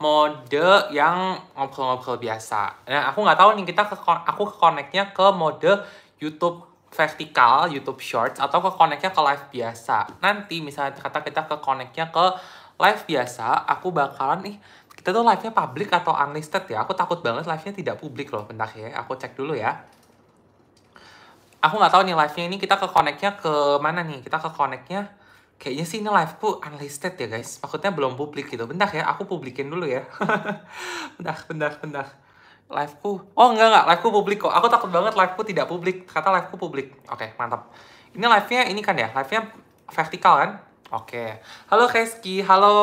mode yang ngobrol-ngobrol biasa. Nah, aku nggak tahu nih kita ke aku ke connectnya ke mode YouTube vertikal, YouTube Shorts atau ke connectnya ke live biasa. Nanti misalnya kata kita ke connectnya ke live biasa, aku bakalan nih kita tuh live-nya public atau unlisted ya. Aku takut banget live-nya tidak publik loh. Bentar ya, aku cek dulu ya. Aku nggak tahu nih live-nya ini kita ke connectnya ke mana nih? Kita ke connectnya Kayaknya sih ini live liveku unlisted ya guys. Maksudnya belum publik gitu. Bentar ya, aku publikin dulu ya. bentar, bentar, bentar. Liveku. Oh enggak enggak, live liveku publik kok. Aku takut banget live liveku tidak publik. Kata live liveku publik. Oke, okay, mantap. Ini live-nya ini kan ya? Live-nya vertikal kan? Oke. Okay. Halo Reski, halo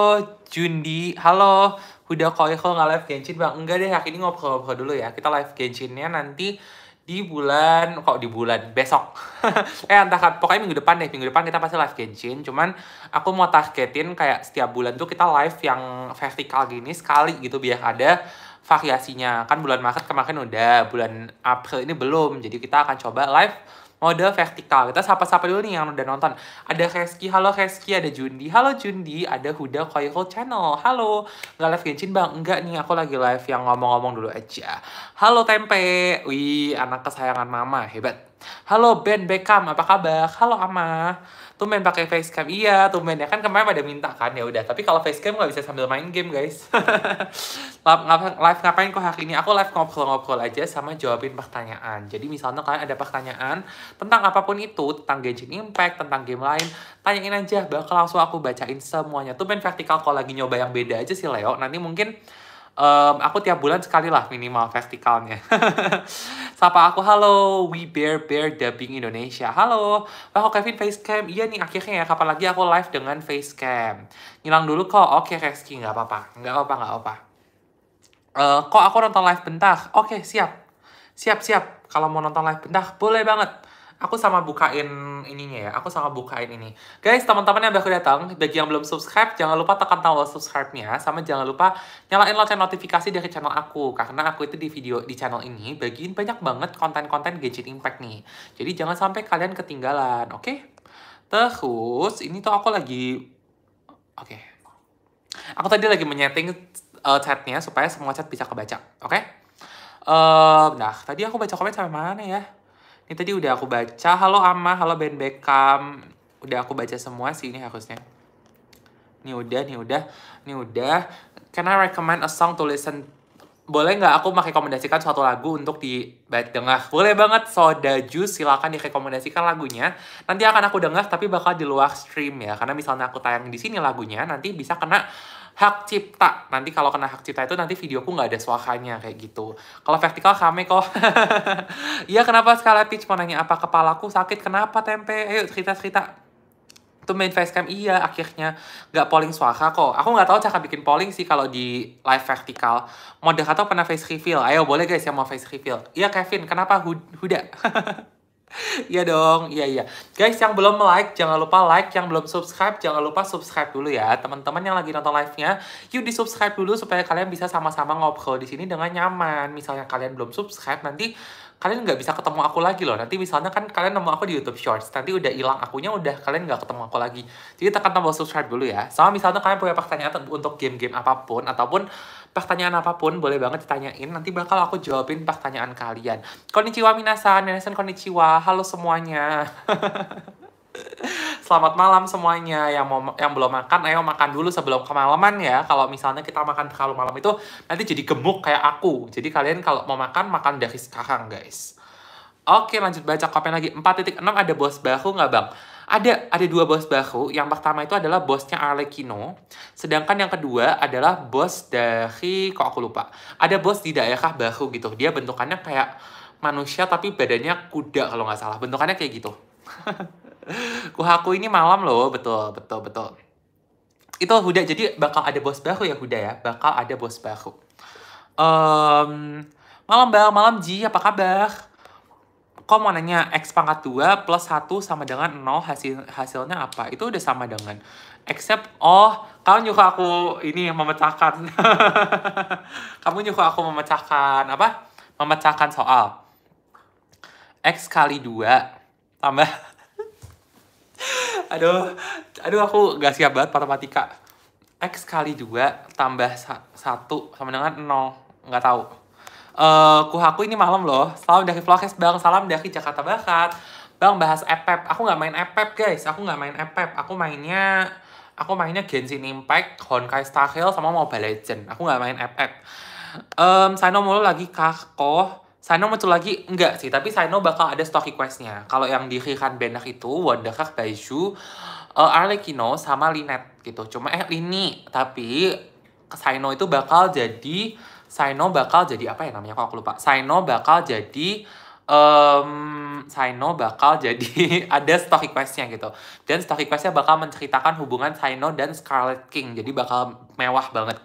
Jundi, halo Huda Koi kok nggak live Genshin bang. Enggak deh, hari ini ngobrol-ngobrol dulu ya. Kita live Genshinnya nanti di bulan kok di bulan besok eh entah kan pokoknya minggu depan deh minggu depan kita pasti live Genshin cuman aku mau targetin kayak setiap bulan tuh kita live yang vertikal gini sekali gitu biar ada variasinya kan bulan Maret kemarin udah bulan April ini belum jadi kita akan coba live mode oh, vertikal. Kita sapa-sapa dulu nih yang udah nonton. Ada Reski, halo Reski, ada Jundi, halo Jundi, ada Huda Koirul Channel, halo. Nggak live Genshin bang? Enggak nih, aku lagi live yang ngomong-ngomong dulu aja. Halo Tempe, wih anak kesayangan mama, hebat. Halo Ben Beckham, apa kabar? Halo Ama tuh main pakai facecam iya tuh main ya kan kemarin pada minta kan ya udah tapi kalau facecam nggak bisa sambil main game guys live ngapain kok hari ini aku live ngobrol-ngobrol aja sama jawabin pertanyaan jadi misalnya kalian ada pertanyaan tentang apapun itu tentang Genshin Impact tentang game lain tanyain aja bakal langsung aku bacain semuanya tuh main vertikal kalau lagi nyoba yang beda aja sih Leo nanti mungkin um, aku tiap bulan sekali lah minimal festivalnya. Sapa aku, halo, We Bear Bear Dubbing Indonesia. Halo, Wah kok Kevin Facecam? Iya nih akhirnya ya, kapan lagi aku live dengan Facecam. Ngilang dulu kok, oke Reski, nggak apa-apa, nggak apa-apa, nggak apa-apa. Uh, kok aku nonton live bentar? Oke, siap. Siap, siap. Kalau mau nonton live bentar, boleh banget Aku sama bukain ininya ya. Aku sama bukain ini. Guys, teman-teman yang baru datang, bagi yang belum subscribe, jangan lupa tekan tombol subscribe-nya. Sama jangan lupa nyalain lonceng notifikasi dari channel aku. Karena aku itu di video di channel ini bagiin banyak banget konten-konten gadget impact nih. Jadi jangan sampai kalian ketinggalan, oke? Okay? Terus, ini tuh aku lagi... Oke. Okay. Aku tadi lagi menyeting uh, chatnya supaya semua chat bisa kebaca, oke? Okay? Uh, eh, nah, tadi aku baca komen sampai mana ya? Ini tadi udah aku baca. Halo Ama, halo Ben Beckham. Udah aku baca semua sih ini harusnya. Ini udah, ini udah, ini udah. Can I recommend a song to listen? Boleh nggak aku merekomendasikan suatu lagu untuk di dengar? Boleh banget, Soda Juice Silakan direkomendasikan lagunya. Nanti akan aku dengar tapi bakal di luar stream ya. Karena misalnya aku tayang di sini lagunya, nanti bisa kena hak cipta. Nanti kalau kena hak cipta itu nanti videoku nggak ada suakanya kayak gitu. Kalau vertikal kami kok. Iya kenapa skala pitch mau nanya apa kepalaku sakit kenapa tempe? Ayo cerita-cerita itu main facecam iya akhirnya nggak polling suaka kok aku nggak tahu cara bikin polling sih kalau di live vertikal atau pernah face reveal ayo boleh guys yang mau face reveal iya Kevin kenapa Huda Iya dong, iya iya. Guys yang belum like jangan lupa like, yang belum subscribe jangan lupa subscribe dulu ya. Teman-teman yang lagi nonton live-nya, yuk di subscribe dulu supaya kalian bisa sama-sama ngobrol di sini dengan nyaman. Misalnya kalian belum subscribe nanti kalian nggak bisa ketemu aku lagi loh. Nanti misalnya kan kalian nemu aku di YouTube Shorts, nanti udah hilang akunya udah kalian nggak ketemu aku lagi. Jadi tekan tombol subscribe dulu ya. Sama misalnya kalian punya pertanyaan untuk game-game apapun ataupun pertanyaan apapun boleh banget ditanyain. Nanti bakal aku jawabin pertanyaan kalian. Konnichiwa minasan, minasan konnichiwa. Halo semuanya. Selamat malam semuanya yang mau yang belum makan ayo makan dulu sebelum kemalaman ya kalau misalnya kita makan terlalu malam itu nanti jadi gemuk kayak aku jadi kalian kalau mau makan makan dari sekarang guys Oke lanjut baca komen lagi 4.6 ada bos baru nggak bang? Ada ada dua bos baru. Yang pertama itu adalah bosnya Arlecchino, sedangkan yang kedua adalah bos dari kok aku lupa. Ada bos di daerah baru gitu. Dia bentukannya kayak manusia tapi badannya kuda kalau nggak salah. Bentukannya kayak gitu. Kuhaku ini malam loh, betul, betul, betul. Itu Huda, jadi bakal ada bos baru ya Huda ya, bakal ada bos baru. Um, malam Bang, malam Ji, apa kabar? kok mau nanya X pangkat 2 plus 1 sama dengan 0 hasil, hasilnya apa? Itu udah sama dengan. Except, oh, kamu nyuka aku ini memecahkan. kamu nyuka aku memecahkan, apa? Memecahkan soal. X kali 2 tambah. aduh, aduh aku gak siap banget matematika. X kali 2 tambah 1 sama dengan 0. Gak tahu uh, eh, kuhaku ini malam loh. Salam dari Vlogcast Bang, salam dari Jakarta Barat. Bang bahas Epep. E aku nggak main Epep e guys, aku nggak main Epep. E aku mainnya aku mainnya Genshin Impact, Honkai Star Rail sama Mobile Legend. Aku nggak main Epep. Um, Sano mulu lagi kakoh. Sano muncul lagi enggak sih, tapi Saino bakal ada stock questnya. Kalau yang di Rihan Benak itu Wonderkak Baiju, uh, Arlekino, sama Linet gitu. Cuma eh Lini, tapi Saino itu bakal jadi Saino bakal jadi apa ya namanya kok aku lupa. Saino bakal jadi um, Saino bakal jadi ada stock requestnya gitu dan stock requestnya bakal menceritakan hubungan Saino dan Scarlet King jadi bakal mewah banget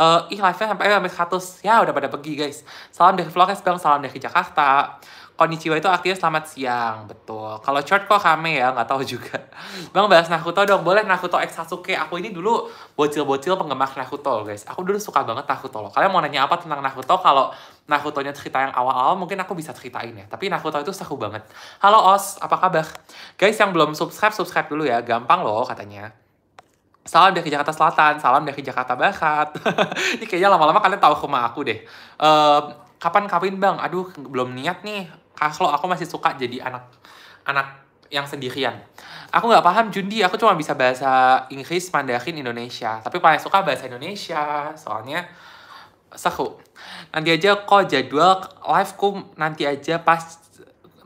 uh, ih live-nya sampai sampai 100 ya udah pada pergi guys salam dari Flores bang salam dari Jakarta Konnichiwa itu artinya selamat siang, betul. Kalau short kok kame ya, nggak tahu juga. Bang bahas Nakuto dong, boleh Nakuto X Sasuke. Aku ini dulu bocil-bocil penggemar Nakuto guys. Aku dulu suka banget Nakuto loh. Kalian mau nanya apa tentang Nakuto? Kalau Nakutonya cerita yang awal-awal mungkin aku bisa ceritain ya. Tapi Nakuto itu seru banget. Halo Os, apa kabar? Guys yang belum subscribe, subscribe dulu ya. Gampang loh katanya. Salam dari Jakarta Selatan, salam dari Jakarta Barat. ini kayaknya lama-lama kalian tahu rumah aku deh. Uh, kapan kawin bang? Aduh, belum niat nih Ah, kalau aku masih suka jadi anak anak yang sendirian. Aku nggak paham Jundi, aku cuma bisa bahasa Inggris, Mandarin, Indonesia. Tapi paling suka bahasa Indonesia, soalnya seru. Nanti aja kok jadwal live liveku nanti aja pas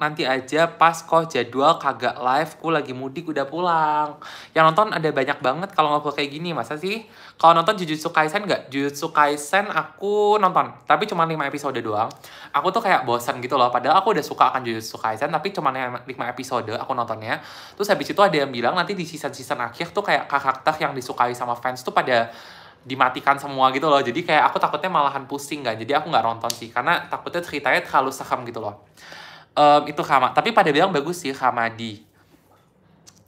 nanti aja pas kok jadwal kagak live ku lagi mudik udah pulang yang nonton ada banyak banget kalau ngobrol kayak gini masa sih kalau nonton Jujutsu Kaisen nggak Jujutsu Kaisen aku nonton tapi cuma lima episode doang aku tuh kayak bosan gitu loh padahal aku udah suka akan Jujutsu Kaisen tapi cuma lima episode aku nontonnya terus habis itu ada yang bilang nanti di season-season akhir tuh kayak karakter yang disukai sama fans tuh pada dimatikan semua gitu loh jadi kayak aku takutnya malahan pusing kan jadi aku nggak nonton sih karena takutnya ceritanya terlalu serem gitu loh um, itu Kama tapi pada bilang bagus sih di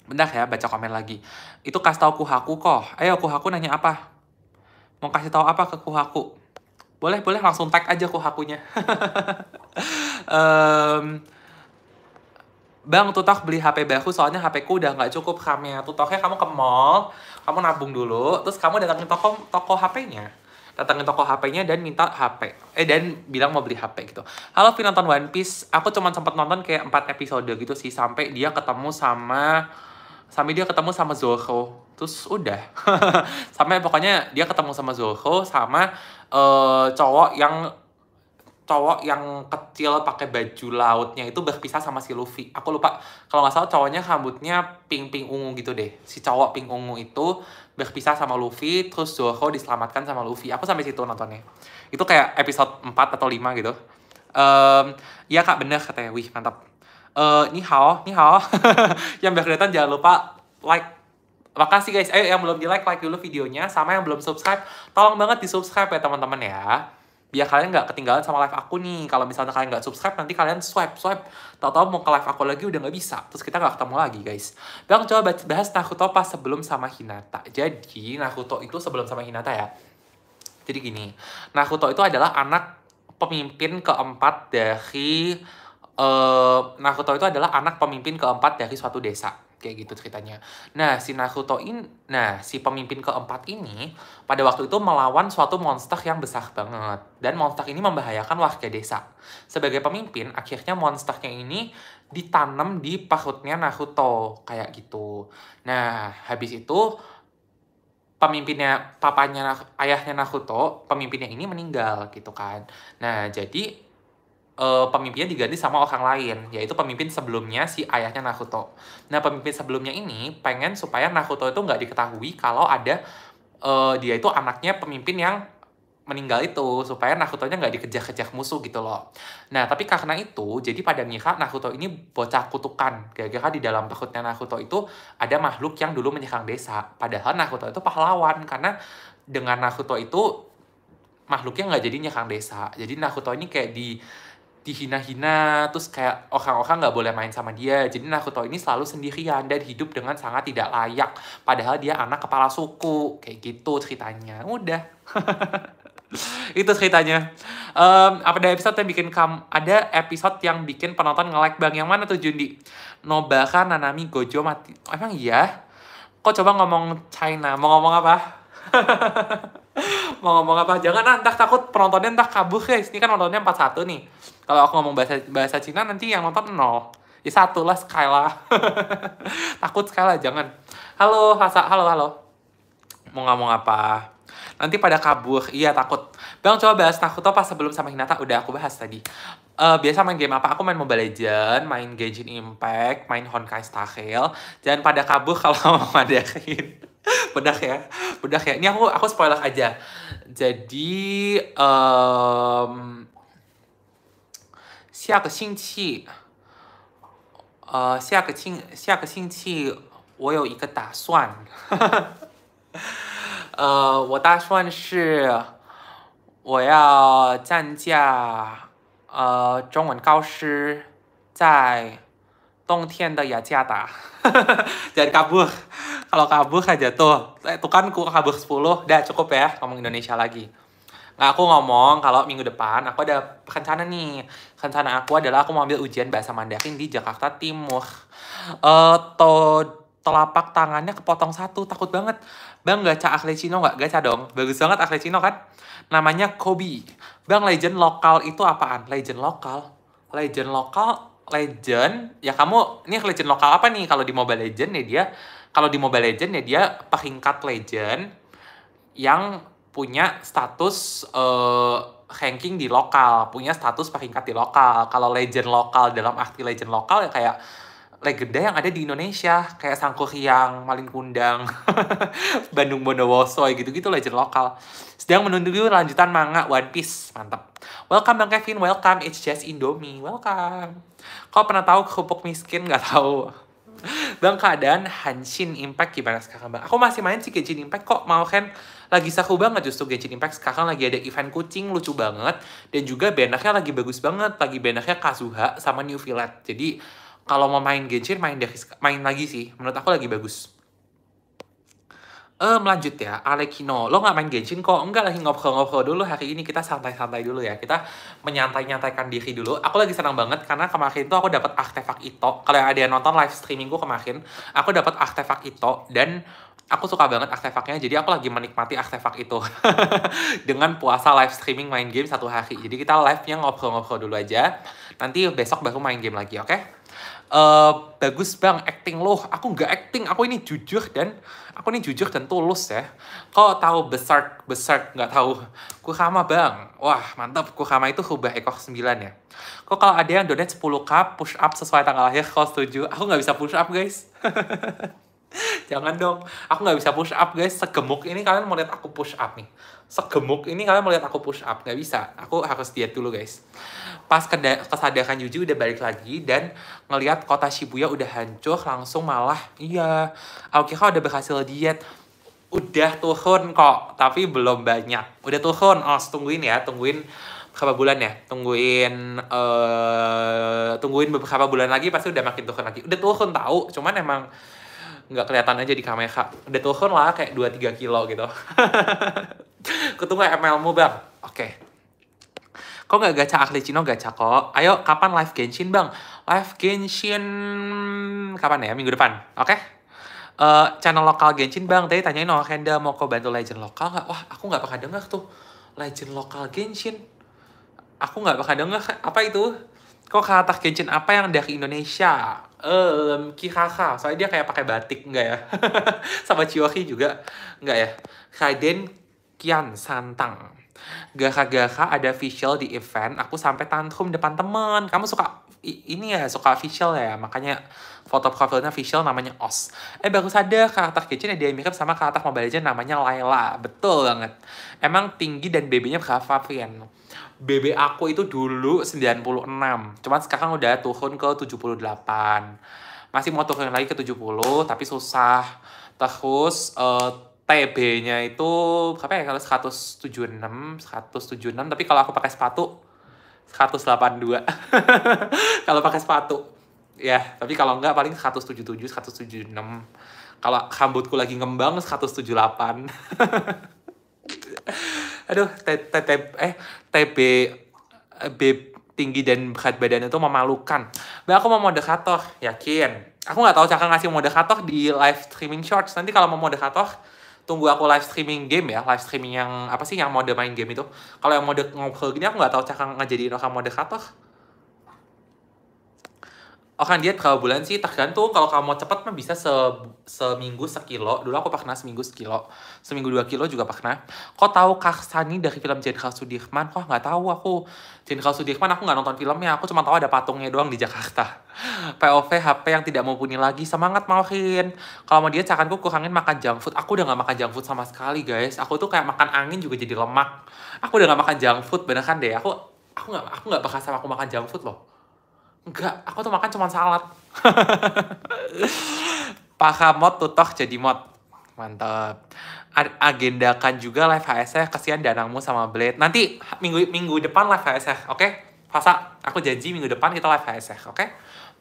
bentar ya baca komen lagi itu kasih tahu kuhaku kok ayo kuhaku nanya apa mau kasih tahu apa ke kuhaku boleh boleh langsung tag aja kuhakunya um, Bang, tutok beli HP baru soalnya HP ku udah nggak cukup kamera. Tutoknya kamu ke mall, kamu nabung dulu, terus kamu datangin toko toko HP-nya datangin toko HP-nya dan minta HP. Eh dan bilang mau beli HP gitu. Halo Vin nonton One Piece, aku cuma sempat nonton kayak 4 episode gitu sih sampai dia ketemu sama sampai dia ketemu sama Zoro. Terus udah. sampai pokoknya dia ketemu sama Zoro sama uh, cowok yang cowok yang kecil pakai baju lautnya itu berpisah sama si Luffy. Aku lupa kalau nggak salah cowoknya rambutnya pink pink ungu gitu deh. Si cowok pink ungu itu berpisah sama Luffy terus Zoro diselamatkan sama Luffy aku sampai situ nontonnya itu kayak episode 4 atau 5 gitu um, ya kak bener katanya wih mantap uh, ni hao ni hao yang berkedutan jangan lupa like makasih guys ayo eh, yang belum di like like dulu videonya sama yang belum subscribe tolong banget di subscribe ya teman-teman ya biar kalian nggak ketinggalan sama live aku nih kalau misalnya kalian nggak subscribe nanti kalian swipe swipe tahu-tahu mau ke live aku lagi udah nggak bisa terus kita nggak ketemu lagi guys bang coba bahas Naruto pas sebelum sama Hinata jadi Naruto itu sebelum sama Hinata ya jadi gini, Naruto itu adalah anak pemimpin keempat dari uh, Naruto itu adalah anak pemimpin keempat dari suatu desa kayak gitu ceritanya. Nah, si Naruto ini, nah si pemimpin keempat ini pada waktu itu melawan suatu monster yang besar banget dan monster ini membahayakan warga desa. Sebagai pemimpin, akhirnya monsternya ini ditanam di perutnya Naruto kayak gitu. Nah, habis itu pemimpinnya papanya ayahnya Naruto, pemimpinnya ini meninggal gitu kan. Nah, jadi uh, pemimpinnya diganti sama orang lain, yaitu pemimpin sebelumnya si ayahnya Naruto. Nah, pemimpin sebelumnya ini pengen supaya Naruto itu nggak diketahui kalau ada uh, dia itu anaknya pemimpin yang meninggal itu supaya Naruto-nya nggak dikejar-kejar musuh gitu loh. Nah, tapi karena itu, jadi pada ngira Naruto ini bocah kutukan. Gara-gara di dalam perutnya Naruto itu ada makhluk yang dulu menyerang desa. Padahal Naruto itu pahlawan karena dengan Naruto itu makhluknya nggak jadi nyerang desa. Jadi Naruto ini kayak di dihina-hina terus kayak orang-orang nggak boleh main sama dia jadi Naruto ini selalu sendirian dan hidup dengan sangat tidak layak padahal dia anak kepala suku kayak gitu ceritanya udah itu ceritanya um, apa ada episode yang bikin kamu ada episode yang bikin penonton nge-like bang yang mana tuh Jundi Nobara Nanami Gojo mati emang iya kok coba ngomong China mau ngomong apa mau ngomong apa jangan ah, entah takut penontonnya entah kabur guys ini kan nontonnya empat satu nih kalau aku ngomong bahasa bahasa Cina nanti yang nonton nol ya satu lah lah takut lah jangan halo hasa halo halo mau ngomong apa nanti pada kabur iya takut bang coba bahas takut tuh pas sebelum sama Hinata udah aku bahas tadi uh, biasa main game apa? Aku main Mobile Legends, main Genshin Impact, main Honkai Star Rail. Jangan pada kabur kalau mau ngadain. pedak ya, pedak ya. ni aku aku spoilak aja. jadi um, ke ke ke 下个星期 h 下个星下个星期我有一个打算。呃，我大算是我要暂驾呃 h 文高师在 tong tian da ya ciata. Jangan kabur. Kalau kabur aja tuh. Itu eh, kan ku kabur 10. Dah cukup ya ngomong Indonesia lagi. Nah, aku ngomong kalau minggu depan aku ada rencana nih. Rencana aku adalah aku mau ambil ujian bahasa Mandarin di Jakarta Timur. Eh uh, telapak tangannya kepotong satu takut banget bang cak ahli cino nggak gaca dong bagus banget ahli cino kan namanya Kobe bang legend lokal itu apaan legend lokal legend lokal legend ya kamu ini legend lokal apa nih kalau di mobile legend ya dia kalau di mobile legend ya dia peringkat legend yang punya status uh, ranking di lokal punya status peringkat di lokal kalau legend lokal dalam arti legend lokal ya kayak legenda yang ada di Indonesia kayak Sangkuriang, Malin Kundang, Bandung Bondowoso gitu-gitu legend lokal. Sedang menunggu lanjutan manga One Piece, mantap. Welcome Bang Kevin, welcome. It's just Indomie, welcome. Kau pernah tahu kerupuk miskin? Gak tahu. Bang keadaan Hanshin Impact gimana sekarang bang? Aku masih main sih Genshin Impact kok mau kan lagi saku banget justru Genshin Impact sekarang lagi ada event kucing lucu banget dan juga bandernya lagi bagus banget lagi bandernya Kazuha sama New Village jadi kalau mau main Genshin main dari main lagi sih menurut aku lagi bagus eh melanjut ya Alekino lo nggak main Genshin kok enggak lagi ngobrol-ngobrol dulu hari ini kita santai-santai dulu ya kita menyantai-nyantaikan diri dulu aku lagi senang banget karena kemarin tuh aku dapat artefak Ito kalau ada yang nonton live streaming streamingku kemarin aku dapat artefak Ito dan aku suka banget artefaknya jadi aku lagi menikmati artefak itu dengan puasa live streaming main game satu hari jadi kita live nya ngobrol-ngobrol dulu aja nanti besok baru main game lagi oke okay? uh, bagus bang acting loh. aku nggak acting aku ini jujur dan aku ini jujur dan tulus ya kau tahu besar besar nggak tahu kama bang wah mantap kama itu kubah ekor 9 ya kok kalau ada yang donate 10 cup push up sesuai tanggal lahir kau setuju aku nggak bisa push up guys jangan dong aku nggak bisa push up guys segemuk ini kalian mau lihat aku push up nih segemuk ini kalian melihat aku push up nggak bisa aku harus diet dulu guys pas kesadaran Yuji udah balik lagi dan ngelihat kota Shibuya udah hancur langsung malah iya oke kira udah berhasil diet udah turun kok tapi belum banyak udah turun oh tungguin ya tungguin berapa bulan ya tungguin uh, tungguin beberapa bulan lagi pasti udah makin turun lagi udah turun tahu cuman emang nggak kelihatan aja di kamera udah turun lah kayak 2-3 kilo gitu Ketunggu ML-mu bang. Oke. Okay. Kok nggak gacha ahli Cino gacha kok? Ayo kapan live Genshin bang? Live Genshin kapan ya? Minggu depan. Oke. Okay? Uh, eh, channel lokal Genshin bang, tadi tanyain no Kenda mau kau bantu legend lokal nggak? Wah aku nggak pernah denger tuh legend lokal Genshin. Aku nggak pernah denger apa itu? Kok kata Genshin apa yang dari Indonesia? Um, Kihaha. soalnya dia kayak pakai batik nggak ya? Sama Chiyoki juga nggak ya? Kaiden Kian Santang. Gaka-gaka ada facial di event, aku sampai tantrum depan temen. Kamu suka ini ya, suka official ya, makanya foto profilnya official namanya Os. Eh baru sadar karakter kecil yang dia mirip sama karakter Mobile Legends namanya Laila. Betul banget. Emang tinggi dan BB-nya berapa, Frian? BB aku itu dulu 96, cuman sekarang udah turun ke 78. Masih mau turun lagi ke 70, tapi susah. Terus uh, TB-nya itu apa ya kalau 176 176 tapi kalau aku pakai sepatu 182 kalau pakai sepatu ya tapi kalau enggak paling 177 176 kalau rambutku lagi ngembang 178 aduh te- te- -te eh TB eh, B tinggi dan berat badan itu memalukan. Mbak aku mau moderator, yakin. Aku nggak tahu cara ngasih moderator di live streaming shorts. Nanti kalau mau moderator, tunggu aku live streaming game ya, live streaming yang apa sih yang mode main game itu. Kalau yang mode ngobrol gini aku nggak tahu cakang ngejadiin orang mode moderator. Oh kan diet kalau bulan sih? Tergantung kalau kamu mau cepat mah bisa se seminggu sekilo. Dulu aku pernah seminggu sekilo. Seminggu dua kilo juga pernah. Kok tahu Kaksani dari film Jenderal Sudirman? Kok nggak tahu aku. Jenderal Sudirman aku nggak nonton filmnya. Aku cuma tahu ada patungnya doang di Jakarta. POV HP yang tidak mau punya lagi. Semangat Maurin. Kalau mau diet saranku kurangin makan junk food. Aku udah nggak makan junk food sama sekali guys. Aku tuh kayak makan angin juga jadi lemak. Aku udah nggak makan junk food bener kan deh. Aku aku nggak aku nggak bakal sama aku makan junk food loh Enggak, aku tuh makan cuma salad. Pakai mod tutok jadi mod. Mantap. Agendakan juga live HSF, kasihan danangmu sama Blade. Nanti minggu minggu depan live HSF, oke? Okay? Fasa, aku janji minggu depan kita live HSF, oke? Okay?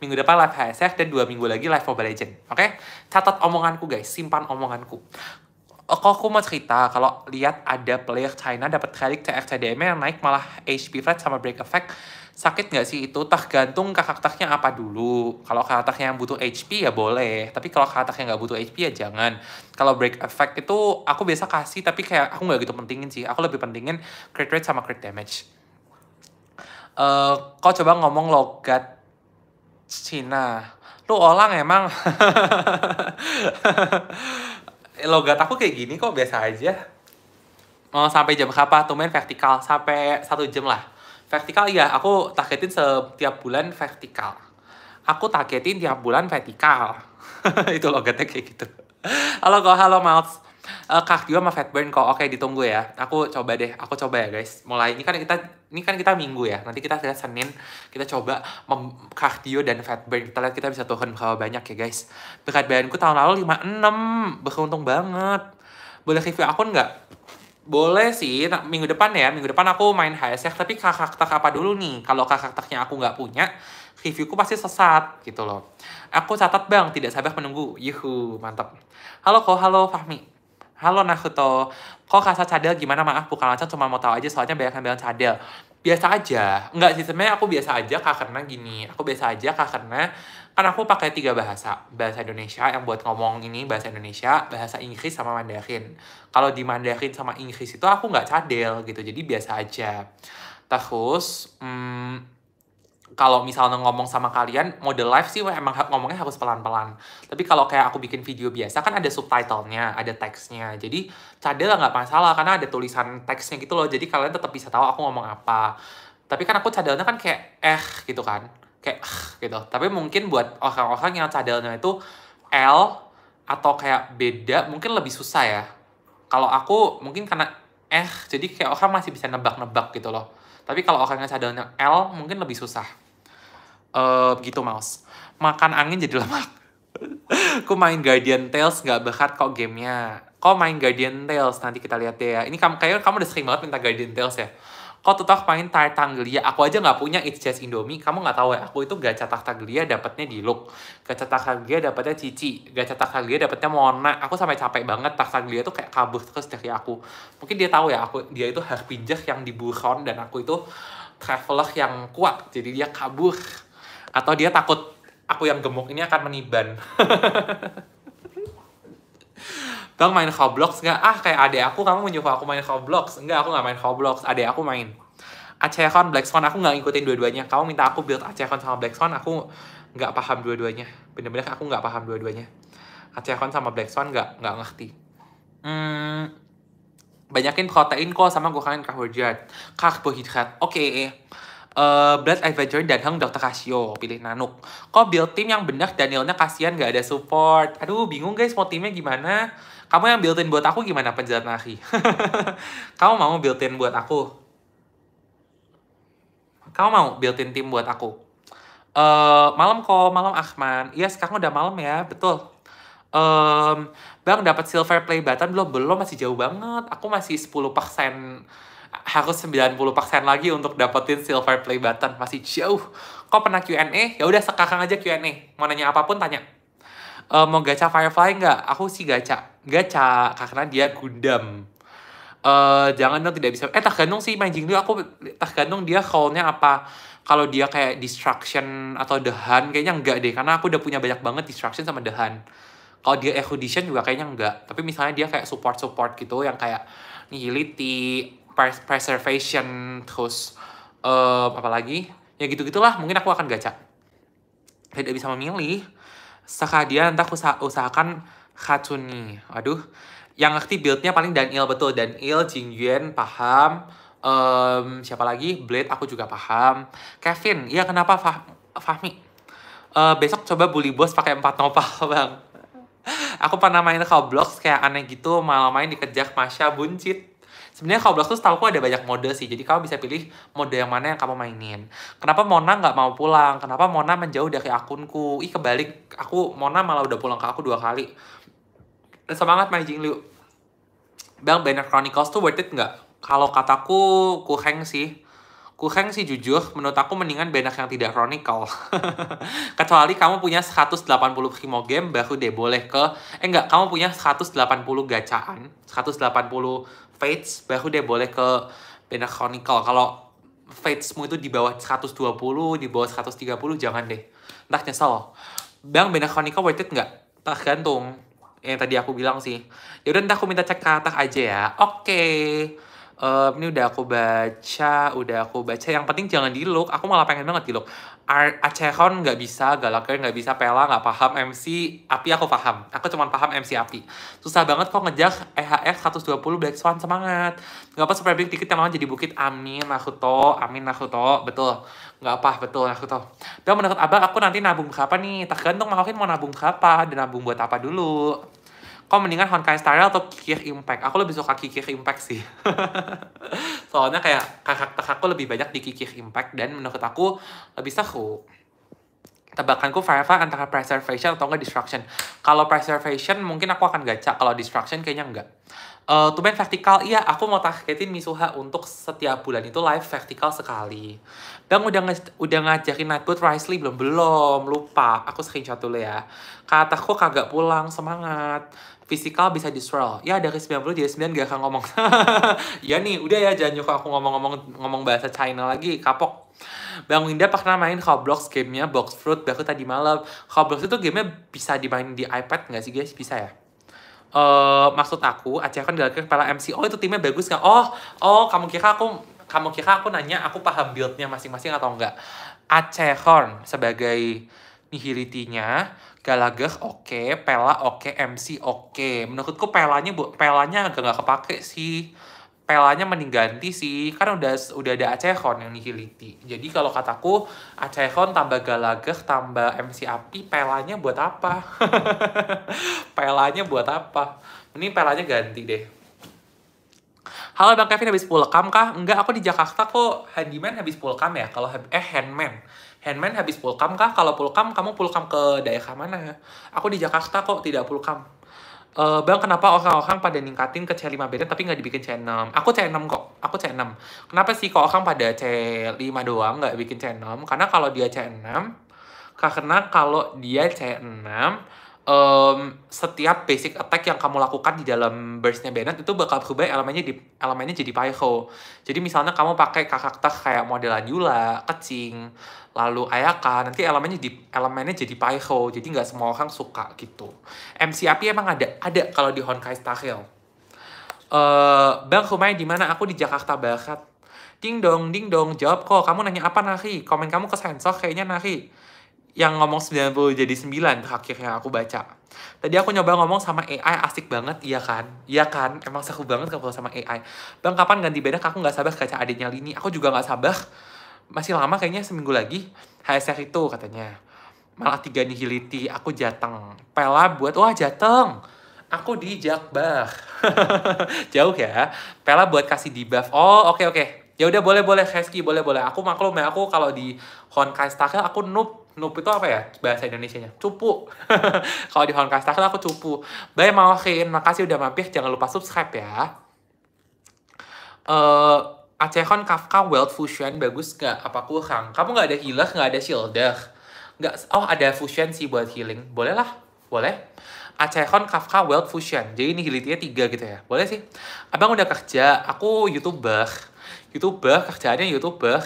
Minggu depan live HSF dan dua minggu lagi live Mobile Legend, oke? Okay? Catat omonganku guys, simpan omonganku. Eh, kok aku mau cerita kalau lihat ada player China dapat kali CRCDM yang naik malah HP flat sama break effect sakit nggak sih itu gantung tergantung karakternya apa dulu kalau karakternya yang butuh HP ya boleh tapi kalau karakternya nggak butuh HP ya jangan kalau break effect itu aku biasa kasih tapi kayak aku nggak gitu pentingin sih aku lebih pentingin crit rate sama crit damage uh, kau coba ngomong logat Cina lu orang emang logat aku kayak gini kok biasa aja oh, sampai jam berapa tuh main vertikal sampai satu jam lah vertikal ya aku targetin setiap bulan vertikal aku targetin tiap bulan vertikal itu logatnya kayak gitu halo kok halo Miles uh, eh, kardio sama fat burn kok oke ditunggu ya aku coba deh aku coba ya guys mulai ini kan kita ini kan kita minggu ya nanti kita lihat senin kita coba kardio dan fat burn kita lihat kita bisa turun berapa banyak ya guys berat badanku tahun lalu 56 beruntung banget boleh review akun nggak boleh sih nah, minggu depan ya minggu depan aku main HSX ya, tapi karakter apa dulu nih kalau kakak karakternya aku nggak punya reviewku pasti sesat gitu loh aku catat bang tidak sabar menunggu yuhu mantap halo kok halo Fahmi halo Nakuto kok kasar cadel gimana maaf bukan lancar cuma mau tahu aja soalnya banyak yang bilang cadel biasa aja nggak sih sebenarnya aku biasa aja kak karena gini aku biasa aja kak karena kan aku pakai tiga bahasa bahasa Indonesia yang buat ngomong ini bahasa Indonesia bahasa Inggris sama Mandarin kalau di Mandarin sama Inggris itu aku nggak cadel gitu jadi biasa aja terus hmm, kalau misalnya ngomong sama kalian model live sih emang ngomongnya harus pelan-pelan tapi kalau kayak aku bikin video biasa kan ada subtitlenya ada teksnya jadi cadel nggak masalah karena ada tulisan teksnya gitu loh jadi kalian tetap bisa tahu aku ngomong apa tapi kan aku cadelnya kan kayak eh gitu kan kayak uh, gitu tapi mungkin buat orang-orang yang cadelnya itu L atau kayak beda mungkin lebih susah ya kalau aku mungkin karena eh jadi kayak orang masih bisa nebak-nebak gitu loh tapi kalau orang yang cadelnya L mungkin lebih susah uh, gitu mouse makan angin jadi lemak aku main Guardian Tales nggak berat kok gamenya kok main Guardian Tales nanti kita lihat ya ini kamu kayaknya kamu udah sering banget minta Guardian Tales ya kok tetap main tar Tanggelia. Aku aja nggak punya It's Just Indomie. Kamu nggak tahu ya, aku itu gak cetak Tanggelia dapatnya di Look. Gak cetak Tanggelia dapatnya Cici. Gak cetak Tanggelia dapatnya Mona. Aku sampai capek banget tak Tanggelia tuh kayak kabur terus dari aku. Mungkin dia tahu ya, aku dia itu pinjak yang di Buron dan aku itu traveler yang kuat. Jadi dia kabur. Atau dia takut aku yang gemuk ini akan meniban. Bang main Roblox nggak? Ah kayak adek aku kamu menyuruh aku main Roblox. Enggak, aku nggak main Roblox. Adek aku main. black swan aku nggak ngikutin dua-duanya. Kamu minta aku build Acehon sama black swan aku nggak paham dua-duanya. Bener-bener aku nggak paham dua-duanya. Acehon sama Black Swan nggak nggak ngerti. Hmm, banyakin protein kok sama gue kangen karbohidrat, karbohidrat. Oke. Okay. Uh, eh, Blood Adventure dan Hang Dr. Casio pilih Nanuk kok build tim yang benar Danielnya kasihan gak ada support aduh bingung guys mau timnya gimana kamu yang built-in buat aku gimana penjelat nari? Kamu mau built-in buat aku? Kamu mau built-in tim buat aku? Uh, malam kok, malam Ahmad. Iya, sekarang udah malam ya, betul. Um, bang, dapat silver play button belum? Belum, masih jauh banget. Aku masih 10% harus 90% lagi untuk dapetin silver play button. Masih jauh. Kok pernah Q&A? Ya udah sekarang aja Q&A. Mau nanya apapun tanya uh, mau gacha Firefly nggak? Aku sih gacha, gacha karena dia Gundam. Uh, jangan dong tidak bisa. Eh tergantung sih mancing dulu aku tergantung dia callnya apa. Kalau dia kayak destruction atau dehan kayaknya enggak deh karena aku udah punya banyak banget destruction sama dehan. Kalau dia erudition juga kayaknya enggak. Tapi misalnya dia kayak support support gitu yang kayak nihility, pres preservation, terus uh, apa lagi? Ya gitu gitulah. Mungkin aku akan gacha. Tidak bisa memilih sekalian, entah usah usahakan Hatsuni. Aduh, yang ngerti buildnya paling Daniel betul Daniel, Jingyuan paham. Um, siapa lagi? Blade aku juga paham. Kevin, iya kenapa Fah Fahmi? Uh, besok coba bully bos pakai empat nopal bang. aku pernah main kalau kayak aneh gitu malah main dikejar Masya buncit sebenarnya kalau Blox tuh setahu aku ada banyak mode sih jadi kamu bisa pilih mode yang mana yang kamu mainin kenapa Mona nggak mau pulang kenapa Mona menjauh dari akunku ih kebalik aku Mona malah udah pulang ke aku dua kali semangat My lu, Bang Banner Chronicles tuh worth it nggak kalau kataku kuheng sih kuheng sih jujur, menurut aku mendingan banyak yang tidak chronicle. Kecuali kamu punya 180 primo game, baru deh boleh ke... Eh nggak? kamu punya 180 gacaan, 180 Fates baru dia boleh ke Banner Chronicle. Kalau Fatesmu itu di bawah 120, di bawah 130 jangan deh. Entah nyesel. Bang Banner Chronicle worth it nggak? Tergantung. Yang tadi aku bilang sih. Yaudah entah aku minta cek katak aja ya. Oke. Okay. Uh, ini udah aku baca, udah aku baca. Yang penting jangan di look. Aku malah pengen banget di look. Acehon nggak bisa, Galaknya nggak bisa, Pela nggak paham, MC Api aku paham. Aku cuma paham MC Api. Susah banget kok ngejak EHX 120 Black Swan, semangat. Gak apa, supaya dikit yang lama jadi bukit. Amin, aku to, Amin, aku to, Betul. Gak apa, betul, aku to. Tapi menurut abang, aku nanti nabung berapa nih? Tergantung makin mau nabung berapa, dan nabung buat apa dulu kok mendingan Honkai Star Rail atau Kikir Impact? Aku lebih suka Kikir Impact sih. Soalnya kayak karakter aku lebih banyak di Kikir Impact dan menurut aku lebih seru. Tebakanku forever antara Preservation atau enggak Destruction. Kalau Preservation mungkin aku akan gaca kalau Destruction kayaknya enggak. Uh, eh, main vertikal, iya aku mau targetin Misuha untuk setiap bulan itu live vertikal sekali. Bang udah nge udah ngajakin Nightboot Risley belum? Belum, lupa. Aku screenshot dulu ya. Kataku kagak pulang, semangat. Fisikal bisa ya, di Ya dari 90 jadi 9 gak akan ngomong. ya nih, udah ya jangan nyuruh aku ngomong-ngomong ngomong bahasa China lagi, kapok. Bang Winda pernah main Roblox gamenya Box Fruit baru tadi malam. Roblox itu gamenya bisa dimain di iPad nggak sih guys? Bisa ya? Uh, maksud aku, Aceh kan galakin kepala MC. Oh itu timnya bagus nggak? Oh, oh kamu kira aku kamu kira aku nanya aku paham buildnya masing-masing atau enggak? Aceh Horn sebagai nihilitinya Galaga oke, okay, Pela oke, okay, MC oke. Okay. Menurutku Pelanya bu, Pelanya agak nggak kepake sih. Pelanya mending ganti sih, kan udah udah ada Acehon yang nihiliti. Jadi kalau kataku Acehon tambah Galaga tambah MC Api, Pelanya buat apa? pelanya buat apa? Ini Pelanya ganti deh. Halo Bang Kevin habis pulkam kah? Enggak, aku di Jakarta kok handyman habis pulkam ya. Kalau eh handman handman habis pulkam kah? Kalau pulkam, kamu pulkam ke daerah mana? Aku di Jakarta kok, tidak pulkam. Uh, bang, kenapa orang-orang pada ningkatin ke C5 beda tapi nggak dibikin C6? Aku C6 kok, aku C6. Kenapa sih kok orang pada C5 doang nggak bikin C6? Karena kalau dia C6, karena kalau dia C6, um, setiap basic attack yang kamu lakukan di dalam burstnya Bennett itu bakal berubah elemennya di elemennya jadi Pyro. Jadi misalnya kamu pakai karakter kayak modelan Yula, Kecing, lalu Ayaka, nanti elemennya di elemennya jadi Pyro. Jadi nggak semua orang suka gitu. mc api emang ada ada kalau di Honkai Star Rail. Uh, eh, bang rumahnya di mana? Aku di Jakarta Barat. Ding dong, ding dong, jawab kok. Kamu nanya apa Nari? Komen kamu ke sensor kayaknya Nari yang ngomong 90 jadi 9 terakhir yang aku baca. Tadi aku nyoba ngomong sama AI asik banget, iya kan? Iya kan? Emang seru banget kalau sama AI. Bang, kapan ganti beda Aku nggak sabar kaca adiknya Lini. Aku juga nggak sabar. Masih lama kayaknya seminggu lagi. HSR itu katanya. Malah tiga nihiliti, aku jateng. Pela buat, wah jateng. Aku di Jakbar. Jauh ya. Pela buat kasih debuff. Oh, oke oke. Okay. Ya udah boleh boleh Reski boleh boleh. Aku maklum ya aku kalau di Honkai Star aku noob Nup itu apa ya bahasa Indonesia nya Cupu. Kalau di kan aku cupu. Bye Mawakin, makasih udah mampir. Jangan lupa subscribe ya. Uh, Acehon Kafka World Fusion bagus nggak? Apa kurang? Kamu nggak ada healer, nggak ada shielder. Nggak, oh ada fusion sih buat healing. Boleh lah, boleh. Acehon Kafka World Fusion. Jadi ini healingnya tiga gitu ya. Boleh sih. Abang udah kerja, aku youtuber. Youtuber, kerjaannya youtuber.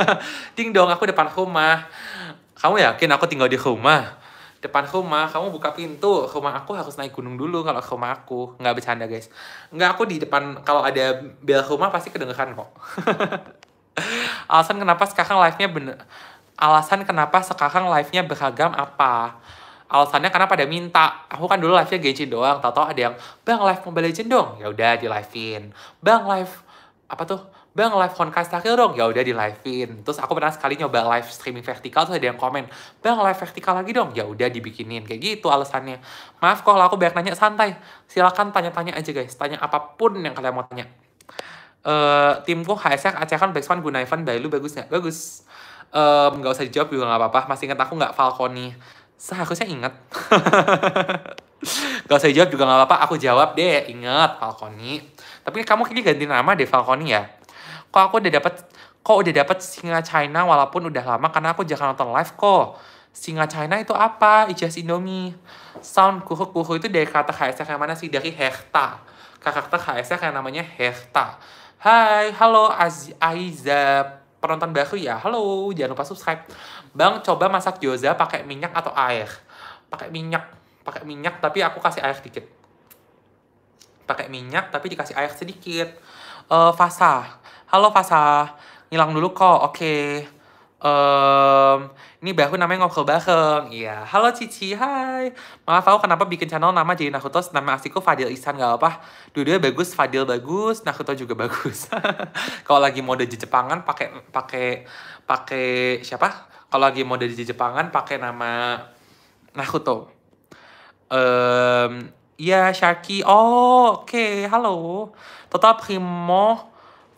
Ding dong, aku depan rumah kamu yakin aku tinggal di rumah? Depan rumah, kamu buka pintu, rumah aku harus naik gunung dulu kalau rumah aku. Nggak bercanda guys. Nggak, aku di depan, kalau ada bel rumah pasti kedengeran kok. Alasan kenapa sekarang live-nya bener... Alasan kenapa sekarang live-nya beragam apa? alasannya karena pada minta aku kan dulu live-nya Genshin doang tau tau ada yang bang live Mobile Legends dong ya udah di live-in bang live apa tuh Bang live Honcast Tahlil dong, ya udah di livein. Terus aku pernah sekali nyoba live streaming vertikal tuh ada yang komen, Bang live vertikal lagi dong, ya udah dibikinin kayak gitu alasannya. Maaf kalau aku banyak nanya santai, silakan tanya-tanya aja guys, tanya apapun yang kalian mau tanya. Uh, timku HSR Acehkan Backspan Gunaivan Bailu bagus nggak? Bagus. nggak um, usah dijawab juga nggak apa-apa. Masih ingat aku nggak Falconi? Seharusnya inget. gak usah dijawab juga nggak apa-apa. Aku jawab deh. inget Falconi. Tapi kamu kini ganti nama deh Falconi ya kok aku udah dapat kok udah dapat singa China walaupun udah lama karena aku jangan nonton live kok. Singa China itu apa? Ijaz Indomie. Sound kuhu kuhu itu dari kata HS yang mana sih? Dari hekta. Karakter HS yang namanya Herta Hai, halo Az Aiza penonton baru ya. Halo, jangan lupa subscribe. Bang, coba masak gyoza pakai minyak atau air? Pakai minyak, pakai minyak tapi aku kasih air dikit. Pakai minyak tapi dikasih air sedikit. Uh, fasa halo Fasa, ngilang dulu kok, oke. Okay. Um, ini baru namanya ngobrol bareng, iya. Halo Cici, hai. Maaf aku kenapa bikin channel nama jadi Naruto, nama asiku Fadil Ihsan, gak apa. Dua-dua bagus, Fadil bagus, Naruto juga bagus. Kalau lagi mode di Jepangan pakai pakai pakai siapa? Kalau lagi mode di Jepangan pakai nama Naruto. Um, Iya, Sharky. Oh, oke. Okay. Halo. Total Primo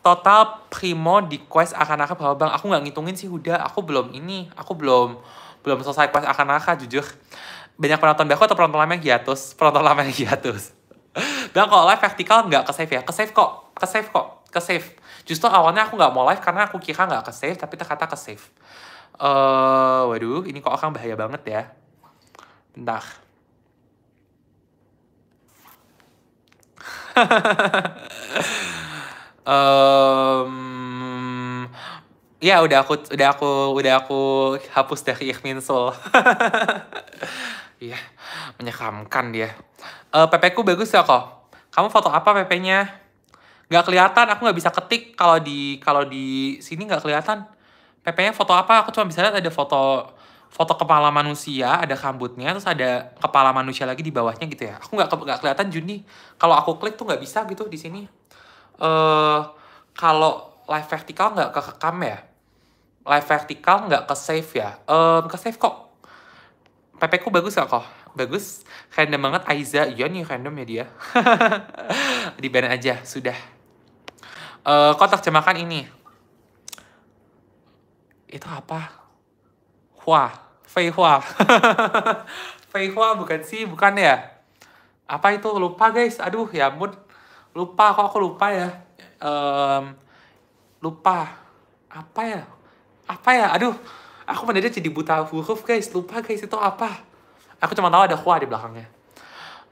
total primo di quest akan-akan bahwa bang aku nggak ngitungin sih udah aku belum ini aku belum belum selesai quest akan akan jujur banyak penonton baku atau penonton lama yang hiatus penonton lama yang hiatus bang kalau live vertikal nggak ke save ya ke save kok ke save kok ke save justru awalnya aku nggak mau live karena aku kira nggak ke save tapi ternyata ke save uh, eh, waduh ini kok akan bahaya banget ya bentar um, ya udah aku udah aku udah aku hapus dari Ikhmin Sol. Iya, yeah, menyekamkan dia. Uh, eh, PP ku bagus ya kok. Kamu foto apa PP-nya? Gak kelihatan, aku nggak bisa ketik kalau di kalau di sini nggak kelihatan. PP-nya foto apa? Aku cuma bisa lihat ada foto foto kepala manusia, ada rambutnya, terus ada kepala manusia lagi di bawahnya gitu ya. Aku nggak nggak kelihatan Juni. Kalau aku klik tuh nggak bisa gitu di sini uh, kalau live vertikal nggak kekam ya? Live vertikal nggak ke save ya? Um, ke save kok. PP ku bagus gak kok? Bagus. Random banget Aiza. Iya nih random ya dia. Di band aja. Sudah. Uh, kotak terjemahkan ini. Itu apa? Hua. Fei Hua. Fei Hua bukan sih? Bukan ya? Apa itu? Lupa guys. Aduh ya ampun lupa kok aku lupa ya um, lupa apa ya apa ya aduh aku mendadak jadi buta huruf guys lupa guys itu apa aku cuma tahu ada kuah di belakangnya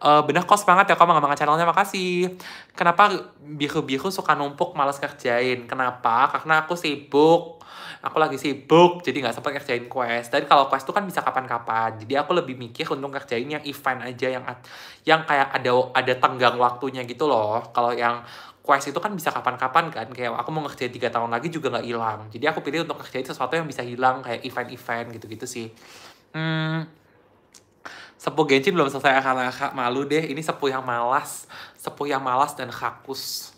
uh, bener kok semangat ya kok mengembangkan channelnya makasih kenapa biru-biru suka numpuk malas kerjain kenapa karena aku sibuk aku lagi sibuk jadi nggak sempat kerjain quest dan kalau quest tuh kan bisa kapan-kapan jadi aku lebih mikir untuk kerjain yang event aja yang yang kayak ada ada tenggang waktunya gitu loh kalau yang quest itu kan bisa kapan-kapan kan kayak aku mau ngerjain tiga tahun lagi juga nggak hilang jadi aku pilih untuk ngerjain sesuatu yang bisa hilang kayak event-event gitu-gitu sih hmm Sepuh Genshin belum selesai akan malu deh. Ini sepuh yang malas, sepuh yang malas dan kakus.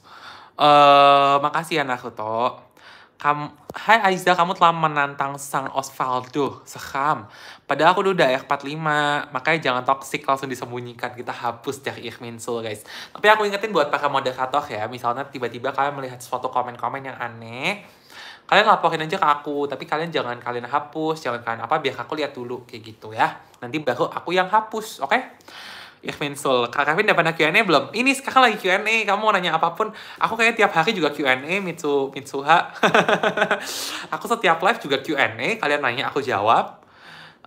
Eh, uh, makasih ya Naruto. Kam Hai Aiza, kamu telah menantang sang Osvaldo, sekam. Padahal aku udah f 45 makanya jangan toksik langsung disembunyikan. Kita hapus dari Irminsul, guys. Tapi aku ingetin buat pakai mode moderator ya, misalnya tiba-tiba kalian melihat suatu komen-komen yang aneh, kalian laporin aja ke aku tapi kalian jangan kalian hapus jangan kalian apa biar aku lihat dulu kayak gitu ya nanti baru aku yang hapus oke okay? Irvin Sul, Kak Kevin pernah Q&A belum? Ini sekarang lagi Q&A, kamu mau nanya apapun Aku kayaknya tiap hari juga Q&A, Mitsu, Mitsuha Aku setiap live juga Q&A, kalian nanya aku jawab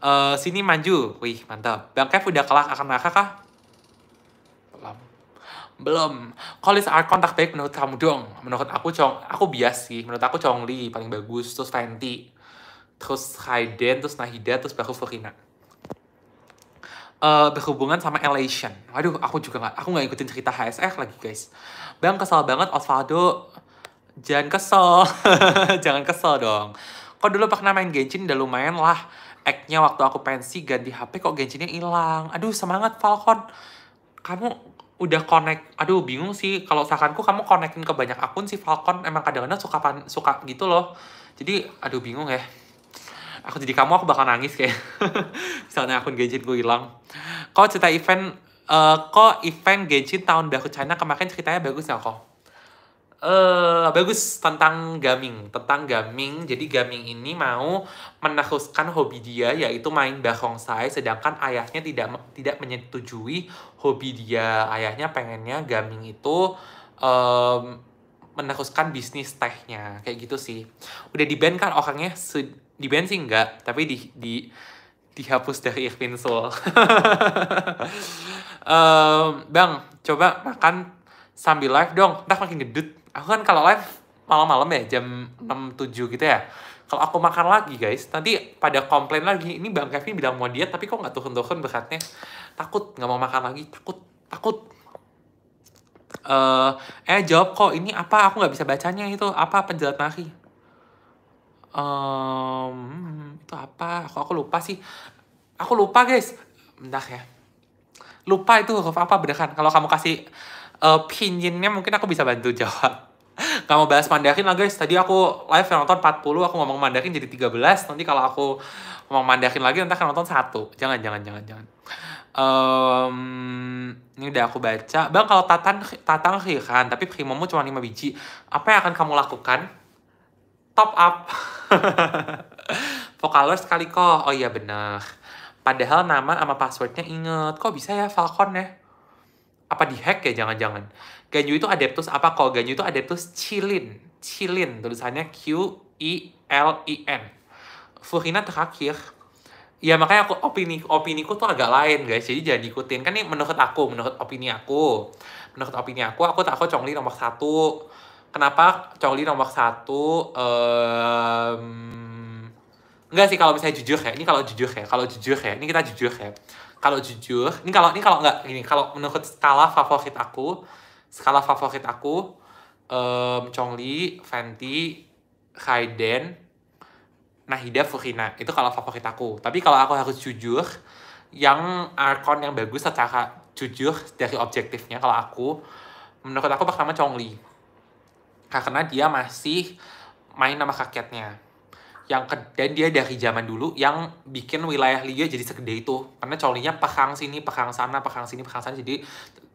uh, Sini maju, wih mantap Bang Kev udah kalah akan neraka kah? Belum. Collins art tak baik menurut kamu dong. Menurut aku Chong, aku bias sih. Menurut aku Chong Li paling bagus, terus Fenty, terus Hayden, terus Nahida, terus baru Furina. Uh, berhubungan sama Elation. Waduh, aku juga nggak, aku nggak ikutin cerita HSR lagi guys. Bang kesal banget Osvaldo. Jangan kesel, jangan kesel dong. Kok dulu pernah main Genshin udah lumayan lah. act waktu aku pensi ganti HP kok Genshinnya hilang. Aduh semangat Falcon. Kamu udah connect aduh bingung sih kalau sakanku kamu connectin ke banyak akun si Falcon emang kadang-kadang suka pan, suka gitu loh jadi aduh bingung ya aku jadi kamu aku bakal nangis kayak misalnya akun gadget gue hilang kok cerita event uh, eh, kok event gadget tahun baru China kemarin ceritanya bagus ya kok uh, bagus tentang gaming, tentang gaming. Jadi gaming ini mau meneruskan hobi dia yaitu main barongsai sedangkan ayahnya tidak tidak menyetujui hobi dia. Ayahnya pengennya gaming itu um, meneruskan bisnis tehnya kayak gitu sih. Udah di ban kan orangnya di ban sih enggak, tapi di di dihapus dari Irvin Soul. um, bang, coba makan sambil live dong, entah makin gedut aku kan kalau live malam-malam ya jam enam tujuh gitu ya kalau aku makan lagi guys nanti pada komplain lagi ini bang Kevin bilang mau diet tapi kok nggak tuh tuhan beratnya takut nggak mau makan lagi takut takut uh, eh jawab kok ini apa aku nggak bisa bacanya itu apa penjelat nari um, itu apa aku aku lupa sih aku lupa guys bentar ya lupa itu huruf apa bedakan kalau kamu kasih opinionnya eh, mungkin aku bisa bantu jawab Gak mau bahas Mandarin lah guys, tadi aku live yang nonton 40, aku ngomong Mandarin jadi 13 Nanti kalau aku ngomong Mandarin lagi, nanti akan nonton satu Jangan, jangan, jangan, jangan um, Ini udah aku baca Bang, kalau tatang, tatang kan, tapi primomu cuma 5 biji Apa yang akan kamu lakukan? Top up Vokalers sekali kok, oh iya bener Padahal nama sama passwordnya inget Kok bisa ya Falcon ya? apa dihack ya jangan-jangan. Ganyu itu Adeptus apa kalau Ganyu itu Adeptus Cilin. Cilin tulisannya Q I L I N. Furina terakhir. Ya makanya aku opini opini ku tuh agak lain guys. Jadi jangan ikutin. Kan ini menurut aku, menurut opini aku. Menurut opini aku, aku takut aku Chongli nomor satu. Kenapa Chongli nomor satu? Um, enggak sih kalau misalnya jujur ya. Ini kalau jujur ya. Kalau jujur ya. Ini kita jujur ya kalau jujur ini kalau ini kalau nggak gini kalau menurut skala favorit aku skala favorit aku um, Chongli Fenty Kaiden, Nahida Furina itu kalau favorit aku tapi kalau aku harus jujur yang arkon yang bagus secara jujur dari objektifnya kalau aku menurut aku pertama Chongli karena dia masih main nama kakeknya yang ke, dan dia dari zaman dulu yang bikin wilayah Liga jadi segede itu karena colinya pekang sini pekang sana pekang sini pekang sana jadi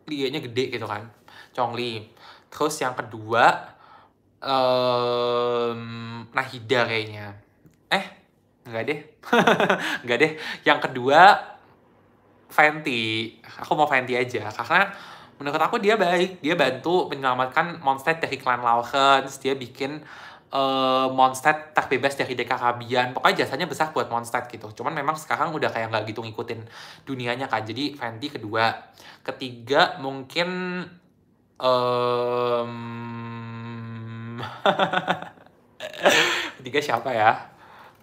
liganya gede gitu kan Chongli terus yang kedua um, Nahida kayaknya eh nggak deh nggak deh yang kedua Fenty aku mau Fenty aja karena menurut aku dia baik dia bantu menyelamatkan monster dari klan Lawrence dia bikin uh, Mondstadt tak bebas dari Kabian. pokoknya jasanya besar buat Mondstadt gitu cuman memang sekarang udah kayak nggak gitu ngikutin dunianya kan jadi Fenty kedua ketiga mungkin um, ketiga siapa ya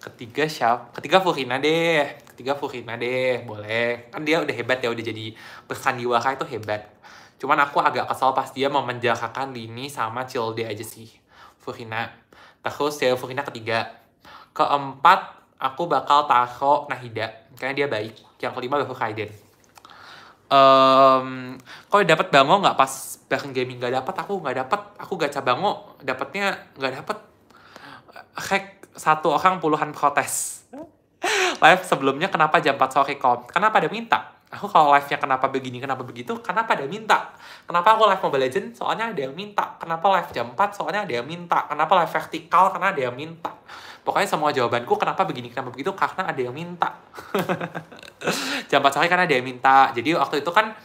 ketiga siapa ketiga Furina deh ketiga Furina deh boleh kan dia udah hebat ya udah jadi bersandiwara itu hebat cuman aku agak kesal pas dia memenjarakan Lini sama Childe aja sih Furina Terus ya, Silverina ketiga. Keempat, aku bakal taro Nahida. Karena dia baik. Yang kelima bakal Kaiden. Um, kok dapat bango nggak pas bahkan gaming nggak dapat aku nggak dapat aku gak bango dapatnya nggak dapat hack satu orang puluhan protes live sebelumnya kenapa jam 4 sore kom karena pada minta aku kalau live-nya kenapa begini, kenapa begitu, karena ada yang minta? Kenapa aku live Mobile legend Soalnya ada yang minta. Kenapa live jam 4? Soalnya ada yang minta. Kenapa live vertikal? Karena ada yang minta. Pokoknya semua jawabanku kenapa begini, kenapa begitu, karena ada yang minta. jam 4 sore karena ada yang minta. Jadi waktu itu kan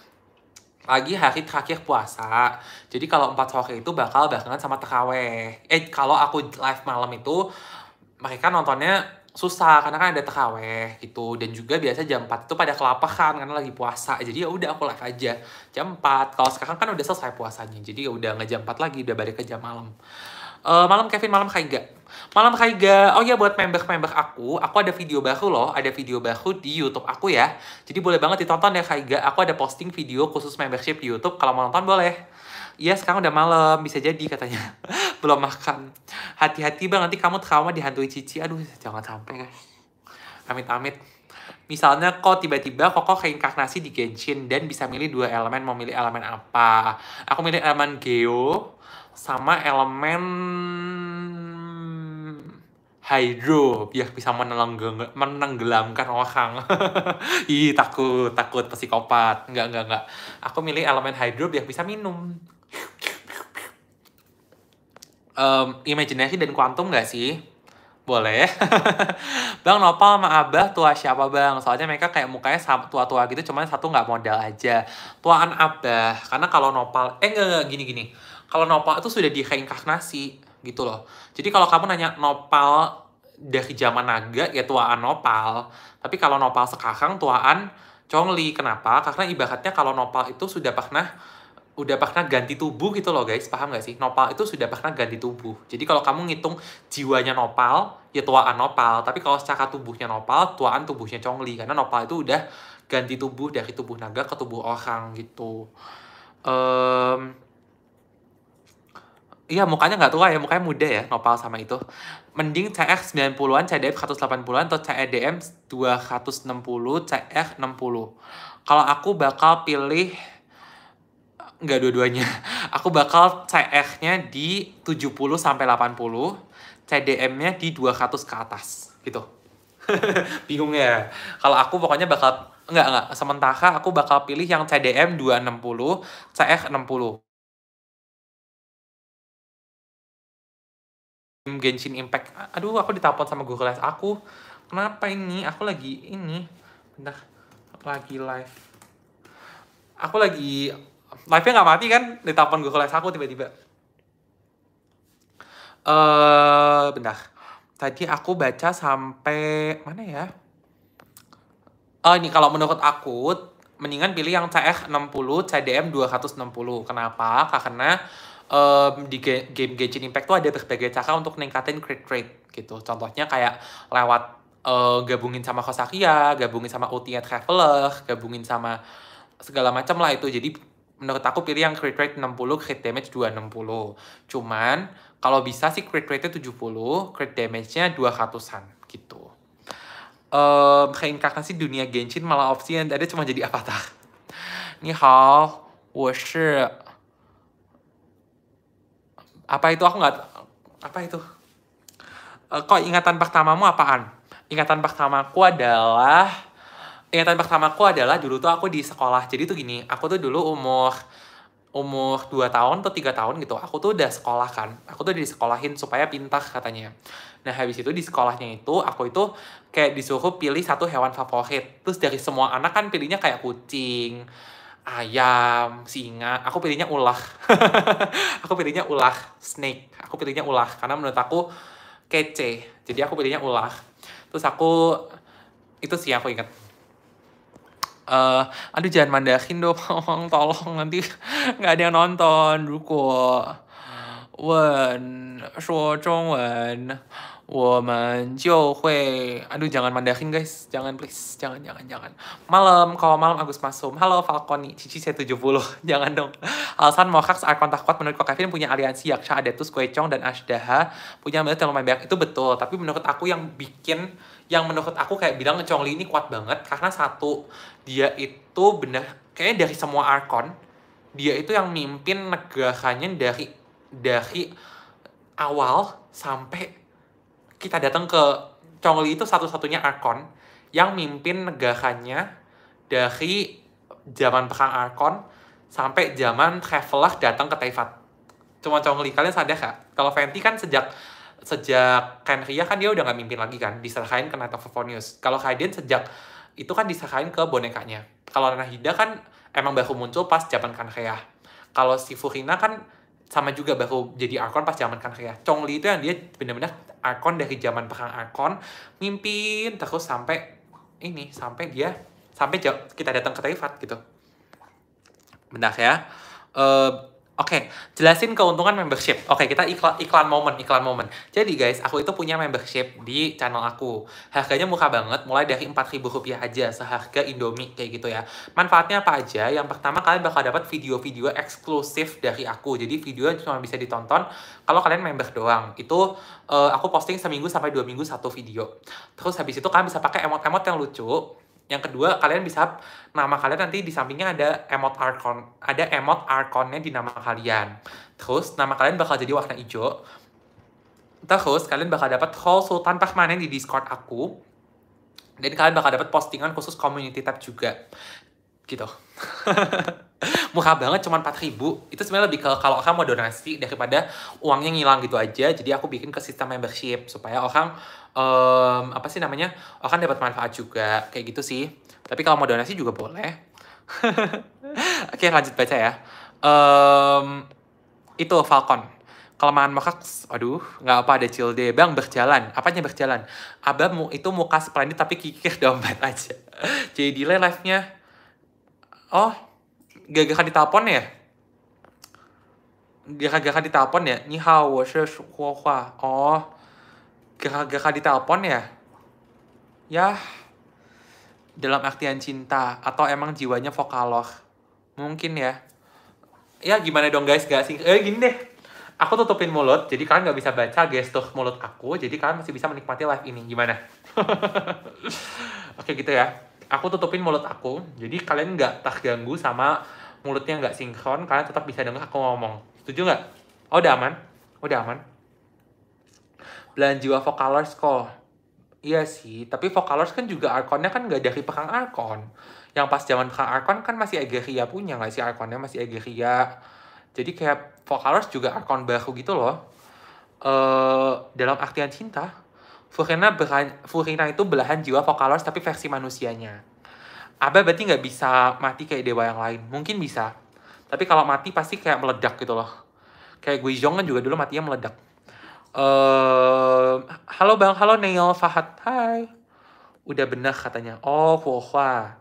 lagi hari terakhir puasa. Jadi kalau 4 sore itu bakal barengan sama terawih. Eh, kalau aku live malam itu, mereka nontonnya susah karena kan ada teraweh gitu dan juga biasa jam 4 itu pada kelapakan karena lagi puasa jadi ya udah aku live aja jam 4 kalau sekarang kan udah selesai puasanya jadi ya udah nggak jam 4 lagi udah balik ke jam malam uh, malam Kevin malam Kaiga malam Kaiga oh ya buat member-member aku aku ada video baru loh ada video baru di YouTube aku ya jadi boleh banget ditonton ya Kaiga aku ada posting video khusus membership di YouTube kalau mau nonton boleh Iya sekarang udah malam, bisa jadi katanya. Belum makan. Hati-hati bang, nanti kamu trauma dihantui cici. Aduh, jangan sampai guys. Amit-amit. Misalnya kok tiba-tiba kok reinkarnasi di Genshin dan bisa milih dua elemen, mau milih elemen apa? Aku milih elemen Geo sama elemen hydro biar bisa menenggelamkan orang ih takut takut pasti psikopat enggak enggak enggak aku milih elemen hydro biar bisa minum um, imajinasi dan kuantum gak sih? Boleh. bang Nopal sama Abah tua siapa bang? Soalnya mereka kayak mukanya tua-tua gitu, cuman satu gak modal aja. Tuaan Abah, karena kalau Nopal, eh gini-gini. Kalau Nopal itu sudah di reinkarnasi gitu loh. Jadi kalau kamu nanya Nopal dari zaman naga ya tuaan Nopal. Tapi kalau Nopal sekarang tuaan Chongli. Kenapa? Karena ibaratnya kalau Nopal itu sudah pernah udah pernah ganti tubuh gitu loh guys paham gak sih nopal itu sudah pernah ganti tubuh jadi kalau kamu ngitung jiwanya nopal ya tuaan nopal tapi kalau secara tubuhnya nopal tuaan tubuhnya congli karena nopal itu udah ganti tubuh dari tubuh naga ke tubuh orang gitu um, Iya mukanya nggak tua ya, mukanya muda ya, Nopal sama itu. Mending CR 90-an, CDF 180-an, atau CEDM 260, CR 60. Kalau aku bakal pilih nggak dua-duanya. Aku bakal CF-nya di 70 sampai 80, CDM-nya di 200 ke atas gitu. Bingung ya. Kalau aku pokoknya bakal enggak enggak sementara aku bakal pilih yang CDM 260, CF 60. Genshin Impact. Aduh, aku ditapon sama Google Glass aku. Kenapa ini? Aku lagi ini. Bentar. Lagi live. Aku lagi life nya gak mati kan di ditampon Google Ads aku tiba-tiba. Eh, uh, bentar. Tadi aku baca sampai mana ya? Oh, ini kalau menurut aku mendingan pilih yang CF 60, CDM 260. Kenapa? Karena um, di game Genshin Impact tuh ada berbagai cara untuk ningkatin crit rate gitu. Contohnya kayak lewat uh, gabungin sama Kosakia, gabungin sama ultimate Traveler, gabungin sama segala macam lah itu. Jadi menurut aku pilih yang crit rate 60, crit damage 260. Cuman kalau bisa sih crit rate-nya 70, crit damage-nya 200-an gitu. Um, reinkarnasi dunia Genshin malah opsi yang ada cuma jadi avatar. Ni hao, wo shi... Apa itu? Aku nggak... Apa itu? Uh, kok ingatan pertamamu apaan? Ingatan pertamaku adalah ingatan aku adalah dulu tuh aku di sekolah jadi tuh gini aku tuh dulu umur umur 2 tahun atau tiga tahun gitu aku tuh udah sekolah kan aku tuh udah disekolahin supaya pintar katanya nah habis itu di sekolahnya itu aku itu kayak disuruh pilih satu hewan favorit terus dari semua anak kan pilihnya kayak kucing ayam singa aku pilihnya ulah. aku pilihnya ulah, snake aku pilihnya ulah karena menurut aku kece jadi aku pilihnya ulah. terus aku itu sih aku inget uh, aduh jangan mandakin dong tolong nanti nggak ada yang nonton wen woman aduh jangan mandakin guys jangan please jangan jangan jangan malam kalau malam Agus Masum halo Falconi Cici saya tujuh puluh jangan dong alasan mau Mokax akun takut menurut Kok Kevin punya aliansi Yaksha Adetus Kuecong dan Ashdaha punya menurut yang lumayan banyak itu betul tapi menurut aku yang bikin yang menurut aku kayak bilang Li ini kuat banget karena satu dia itu benar kayaknya dari semua arkon dia itu yang mimpin negaranya dari dari awal sampai kita datang ke Chongli itu satu-satunya arkon yang mimpin negaranya dari zaman perang arkon sampai zaman traveler datang ke Taifat cuma Chongli kalian sadar gak kalau Fenty kan sejak sejak Kenria kan dia udah nggak mimpin lagi kan diserahin ke Night of kalau Kaiden sejak itu kan disakain ke bonekanya. Kalau Hida kan emang baru muncul pas zaman Kankreah. Kalau si Furina kan sama juga baru jadi arkon pas zaman Chong Li itu yang dia benar-benar arkon dari zaman perang arkon, mimpin terus sampai ini sampai dia sampai kita datang ke Taifat gitu. Benar ya. Uh, Oke, okay, jelasin keuntungan membership. Oke, okay, kita iklan iklan momen, iklan momen. Jadi guys, aku itu punya membership di channel aku. Harganya murah banget, mulai dari empat ribu rupiah aja seharga Indomie kayak gitu ya. Manfaatnya apa aja? Yang pertama kalian bakal dapat video-video eksklusif dari aku. Jadi video cuma bisa ditonton kalau kalian member doang. Itu uh, aku posting seminggu sampai dua minggu satu video. Terus habis itu kalian bisa pakai emot-emot yang lucu yang kedua, kalian bisa nama kalian nanti di sampingnya ada emot arcon, ada emot arconnya di nama kalian. Terus nama kalian bakal jadi warna hijau. Terus kalian bakal dapat hall sultan Pahmanen di Discord aku. Dan kalian bakal dapat postingan khusus community tab juga. Gitu. murah banget cuman ribu itu sebenarnya lebih ke kalau orang mau donasi daripada uangnya ngilang gitu aja jadi aku bikin ke sistem membership supaya orang um, apa sih namanya akan dapat manfaat juga kayak gitu sih tapi kalau mau donasi juga boleh oke lanjut baca ya um, itu Falcon kelemahan muka, aduh, nggak apa ada deh bang berjalan, apanya berjalan, abah itu muka splendid tapi kikir dompet aja, jadi delay live-nya, oh, gagakan ditelepon ya, gagakan ditelepon ya, ni hao, wo shi oh, gak gara ditelepon ya? ya dalam artian cinta atau emang jiwanya vokalor? Mungkin ya. Ya gimana dong guys, gak sih? Eh gini deh, aku tutupin mulut, jadi kalian nggak bisa baca gestur mulut aku, jadi kalian masih bisa menikmati live ini. Gimana? Oke gitu ya. Aku tutupin mulut aku, jadi kalian nggak terganggu sama mulutnya nggak sinkron, kalian tetap bisa dengar aku ngomong. Setuju nggak? Oh, udah aman? Udah aman? jiwa Vokalers kok. Iya sih, tapi Vokalers kan juga Arkonnya kan nggak dari Pekang Arkon. Yang pas zaman Pekang Arkon kan masih Egeria punya lah sih Arkonnya masih Egeria. Jadi kayak Vokalers juga Arkon baru gitu loh. eh dalam artian cinta, Furina, beran, Furina itu belahan jiwa Vokalers tapi versi manusianya. abah berarti nggak bisa mati kayak dewa yang lain. Mungkin bisa. Tapi kalau mati pasti kayak meledak gitu loh. Kayak Guizhong kan juga dulu matinya meledak Uh, halo bang, halo Neil Fahad, hai. Udah benar katanya. Oh, wah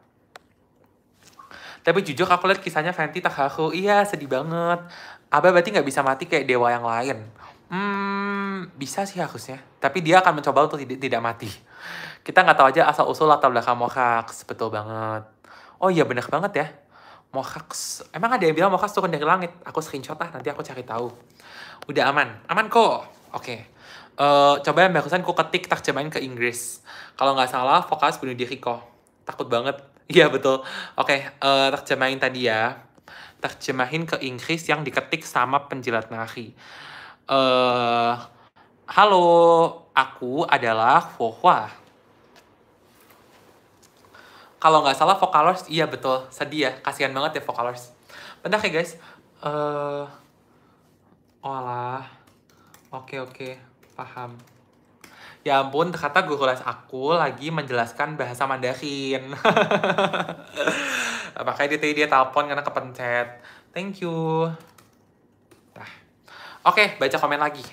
Tapi jujur aku lihat kisahnya Fenty tak aku iya sedih banget. Abah berarti nggak bisa mati kayak dewa yang lain. Hmm, bisa sih harusnya. Tapi dia akan mencoba untuk tidak, tidak mati. Kita nggak tahu aja asal usul latar belakang mohax betul banget. Oh iya benar banget ya. mohax emang ada yang bilang mohax turun dari langit. Aku screenshot ah, nanti aku cari tahu. Udah aman, aman kok. Oke. Okay. Uh, eh, coba yang barusan ku ketik terjemahin ke Inggris. Kalau nggak salah, vokalis bunuh diri kok. Takut banget. Iya betul. Oke, okay, uh, eh, terjemahin tadi ya. Terjemahin ke Inggris yang diketik sama penjilat nari. Uh, Halo, aku adalah Fohua. Kalau nggak salah vokalers, iya betul. Sedih ya, kasihan banget ya vokalers. Bentar ya guys. Uh, olah. Oh, Oke oke, paham. Ya ampun, kata guru les aku lagi menjelaskan bahasa Mandarin. Makanya dia tadi dia telepon karena kepencet. Thank you. Nah. Oke, baca komen lagi.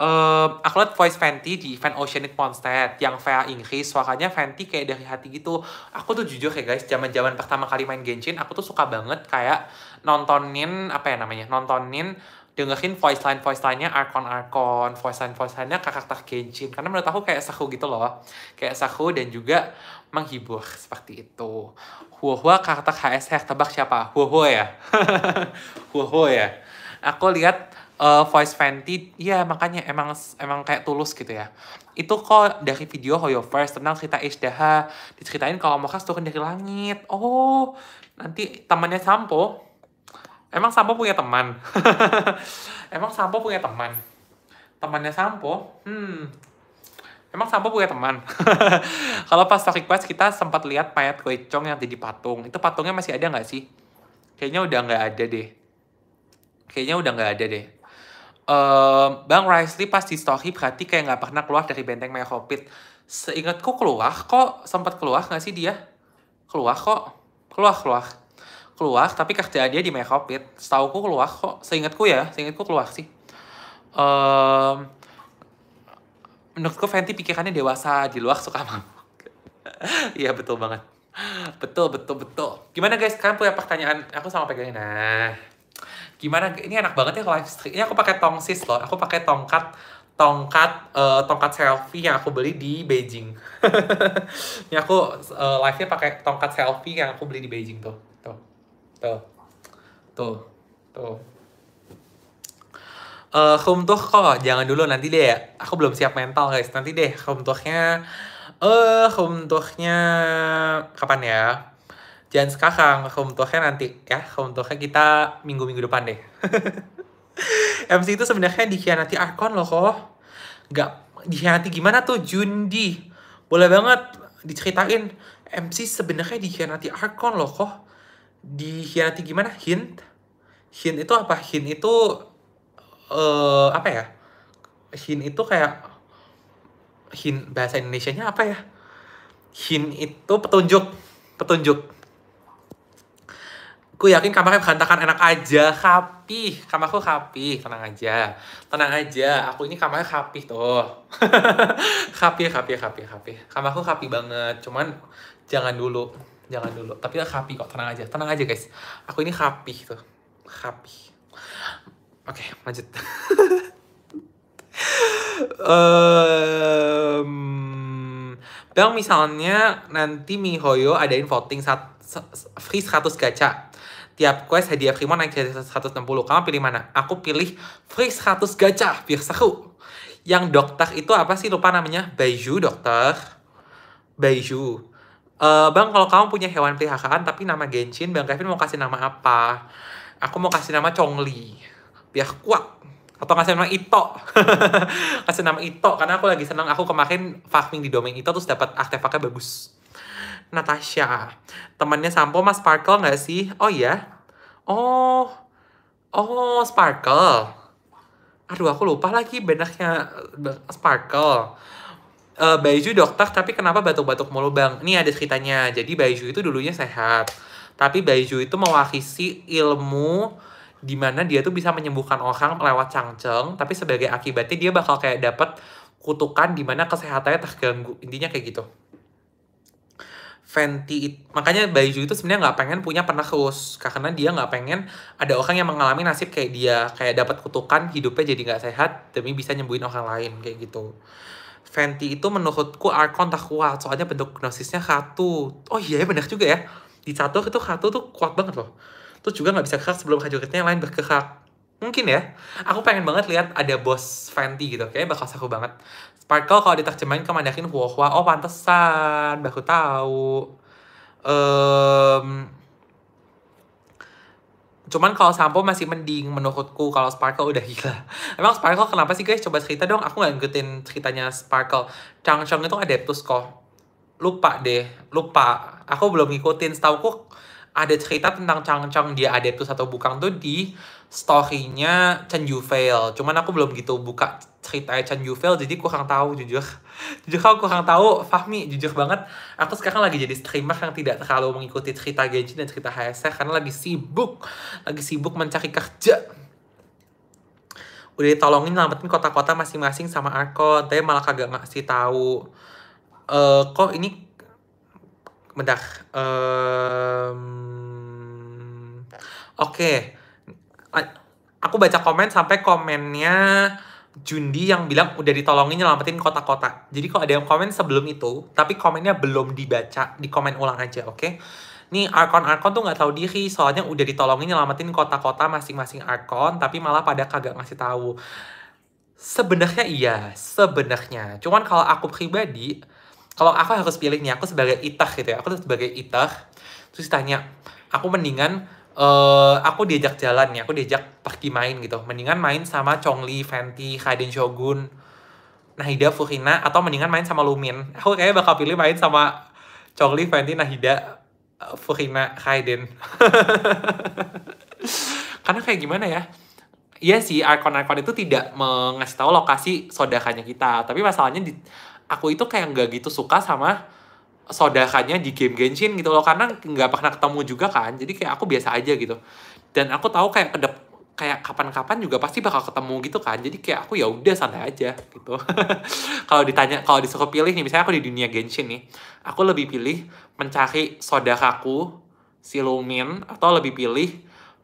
Um, aku liat voice Fenty di event Oceanic Monster yang via Inggris suaranya Fenty kayak dari hati gitu aku tuh jujur ya guys zaman zaman pertama kali main Genshin aku tuh suka banget kayak nontonin apa ya namanya nontonin dengerin voice line voice line-nya Arkon Arkon, voice line voice line-nya kakak tak Genshin karena menurut aku kayak seru gitu loh. Kayak seru dan juga menghibur seperti itu. Huohua kakak tak HSR tebak siapa? Huohua ya. Huohua ya. Aku lihat uh, voice Fenty, iya makanya emang emang kayak tulus gitu ya. Itu kok dari video Hoyo First tentang cerita Ishdaha diceritain kalau Mokas turun dari langit. Oh, nanti temannya Sampo Emang Sampo punya teman? Emang Sampo punya teman? Temannya Sampo? Hmm. Emang Sampo punya teman? Kalau pas Stock Request kita sempat lihat Payat kuecong yang jadi patung. Itu patungnya masih ada nggak sih? Kayaknya udah nggak ada deh. Kayaknya udah nggak ada deh. Um, Bang Risley pas di Story berarti kayak nggak pernah keluar dari benteng Merkopit. Seingatku keluar kok, sempat keluar nggak sih dia? Keluar kok, keluar keluar keluar tapi kerjaan dia di Merobit setauku keluar kok seingatku ya seingatku keluar sih um, menurutku Fenty pikirannya dewasa di luar suka mabuk iya betul banget betul betul betul gimana guys kalian punya pertanyaan aku sama pegangin nah gimana ini enak banget ya live stream ini aku pakai tongsis loh aku pakai tongkat tongkat uh, tongkat selfie yang aku beli di Beijing. Ini aku uh, live-nya pakai tongkat selfie yang aku beli di Beijing tuh. Tuh. Tuh. Tuh. Uh, eh, khumtuh kok, jangan dulu nanti deh ya. Aku belum siap mental guys, nanti deh khumtuhnya... Eh, uh, khumtuhnya... Kapan ya? Jangan sekarang, khumtuhnya nanti ya. Khumtuhnya kita minggu-minggu depan deh. MC itu sebenarnya dikhianati Arkon loh kok. Gak dikhianati gimana tuh Jundi? Boleh banget diceritain MC sebenarnya dikhianati Arkon loh kok dikhianati gimana? Hint? Hint itu apa? Hint itu uh, apa ya? Hint itu kayak hint bahasa Indonesia nya apa ya? Hint itu petunjuk, petunjuk. Ku yakin kamarnya berantakan enak aja, kapi. Kamarku kapi, tenang aja. Tenang aja, aku ini kamarnya kapi tuh. kapi, kapi, kapi, kapi. Kamarku kapi banget, cuman jangan dulu jangan dulu tapi happy kok tenang aja tenang aja guys aku ini happy tuh happy oke okay, lanjut um, Bang misalnya nanti MiHoYo adain voting saat free 100 gacha tiap quest hadiah free naik jadi 160. Kamu pilih mana? Aku pilih free 100 gacha biar seru. Yang dokter itu apa sih lupa namanya? Baiju dokter. Baiju uh, bang kalau kamu punya hewan peliharaan tapi nama Genshin bang Kevin mau kasih nama apa aku mau kasih nama Chongli biar kuat atau kasih nama Ito kasih nama Ito karena aku lagi senang aku kemarin farming di domain Ito terus dapat artefaknya bagus Natasha temannya Sampo mas Sparkle nggak sih oh iya oh oh Sparkle aduh aku lupa lagi benaknya eh, Sparkle uh, Baiju dokter tapi kenapa batuk-batuk mulu bang? Ini ada ceritanya. Jadi Baiju itu dulunya sehat. Tapi Baiju itu mewakisi ilmu di mana dia tuh bisa menyembuhkan orang lewat cangceng, tapi sebagai akibatnya dia bakal kayak dapat kutukan di mana kesehatannya terganggu. Intinya kayak gitu. Fenty makanya Baiju itu sebenarnya nggak pengen punya penerus karena dia nggak pengen ada orang yang mengalami nasib kayak dia kayak dapat kutukan hidupnya jadi nggak sehat demi bisa nyembuhin orang lain kayak gitu. Fenty itu menurutku arkon tak kuat soalnya bentuk gnosisnya katu oh iya ya, benar juga ya di satu itu katu tuh kuat banget loh Tuh juga nggak bisa keras. sebelum prajuritnya yang lain berkerak mungkin ya aku pengen banget lihat ada bos Fenty gitu kayaknya bakal seru banget Sparkle kalau diterjemahin ke Mandarin Huohua oh pantesan baru tahu um, Cuman kalau sampo masih mending menurutku kalau Sparkle udah gila. Emang Sparkle kenapa sih guys? Coba cerita dong. Aku nggak ngikutin ceritanya Sparkle. Changchong itu adeptus kok. Lupa deh, lupa. Aku belum ngikutin. Setahu ada cerita tentang Chang dia ada tuh satu bukan tuh di storynya Chen Yufeil. Cuman aku belum gitu buka cerita Chen Yufeil, jadi kurang tahu jujur. Jujur aku kurang tahu, Fahmi jujur banget. Aku sekarang lagi jadi streamer yang tidak terlalu mengikuti cerita Genji dan cerita HSR karena lagi sibuk, lagi sibuk mencari kerja. Udah ditolongin nyelamatin kota-kota masing-masing sama aku, tapi malah kagak ngasih tahu. Eh uh, kok ini bentar. Um, Oke, okay. aku baca komen sampai komennya Jundi yang bilang udah ditolongin nyelamatin kota-kota Jadi kok ada yang komen sebelum itu, tapi komennya belum dibaca, di komen ulang aja, oke? Okay? Nih arkon-arkon tuh nggak tahu diri, soalnya udah ditolongin nyelamatin kota-kota masing-masing arkon, tapi malah pada kagak ngasih tahu. Sebenarnya iya, sebenarnya. Cuman kalau aku pribadi, kalau aku harus pilih nih aku sebagai itah gitu ya aku sebagai itah terus tanya aku mendingan uh, aku diajak jalan nih, aku diajak pergi main gitu mendingan main sama Chongli, Fenty, Kaiden Shogun, Nahida, Furina atau mendingan main sama Lumin aku kayaknya bakal pilih main sama Chongli, Fenty, Nahida, eh, Furina, Kaiden karena kayak gimana ya Iya sih, ikon-ikon itu tidak mengasih tahu lokasi saudaranya kita. Tapi masalahnya di, aku itu kayak nggak gitu suka sama sodakannya di game Genshin gitu loh karena nggak pernah ketemu juga kan jadi kayak aku biasa aja gitu dan aku tahu kayak kedep kayak kapan-kapan juga pasti bakal ketemu gitu kan jadi kayak aku ya udah santai aja gitu kalau ditanya kalau disuruh pilih nih misalnya aku di dunia Genshin nih aku lebih pilih mencari sodakaku si Lumin atau lebih pilih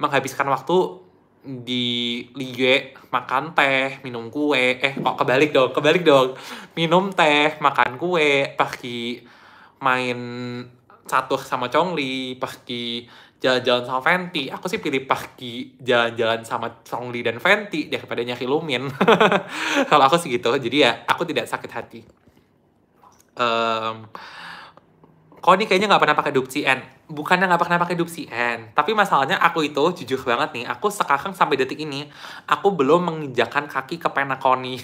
menghabiskan waktu di Ligue makan teh, minum kue, eh kok kebalik dong, kebalik dong, minum teh, makan kue, pergi main satu sama Chongli, pergi jalan-jalan sama Fenty. Aku sih pilih pergi jalan-jalan sama Chongli dan Fenty daripada nyari Lumin. Kalau aku sih gitu, jadi ya aku tidak sakit hati. Um, kok ini kayaknya nggak pernah pakai dupsi N. Bukannya nggak pernah pakai dupsi N, tapi masalahnya aku itu jujur banget nih, aku sekarang sampai detik ini aku belum menginjakan kaki ke Penakoni.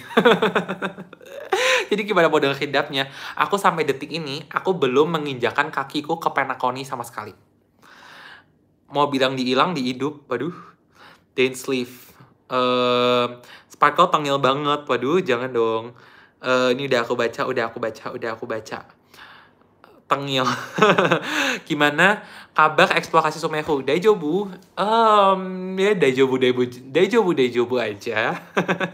Jadi gimana mau dengar Aku sampai detik ini aku belum menginjakan kakiku ke Penakoni sama sekali. Mau bilang dihilang, dihidup, waduh. Dance sleeve. Uh, Sparkle tangil banget, waduh jangan dong. Uh, ini udah aku baca, udah aku baca, udah aku baca tengil. Gimana kabar eksplorasi Sumeru? Daijobu? Um, ya Daijobu, daejobu, Daijobu, Daijobu aja.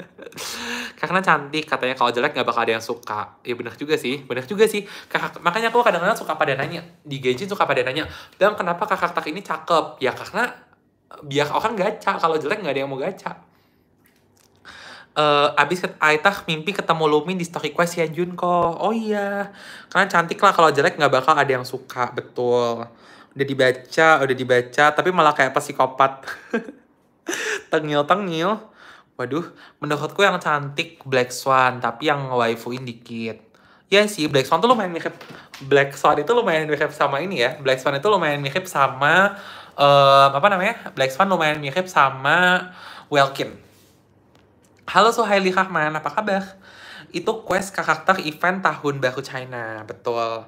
Karena cantik katanya kalau jelek nggak bakal ada yang suka. Ya bener juga sih, bener juga sih. Kakak, makanya aku kadang-kadang suka pada nanya, di Genshin suka pada nanya, dan kenapa kakak tak ini cakep? Ya karena biar orang gacha, kalau jelek nggak ada yang mau gacha uh, abis ke Aitah mimpi ketemu Lumin di story quest Yan kok Oh iya, karena cantik lah kalau jelek nggak bakal ada yang suka, betul. Udah dibaca, udah dibaca, tapi malah kayak psikopat. Tengil-tengil. Waduh, menurutku yang cantik Black Swan, tapi yang waifuin dikit. Ya sih, Black Swan tuh lumayan mirip Black Swan itu lumayan mirip sama ini ya. Black Swan itu lumayan mirip sama uh, apa namanya? Black Swan lumayan mirip sama Welkin Halo Suhaili Rahman, apa kabar? Itu quest karakter event tahun baru China, betul.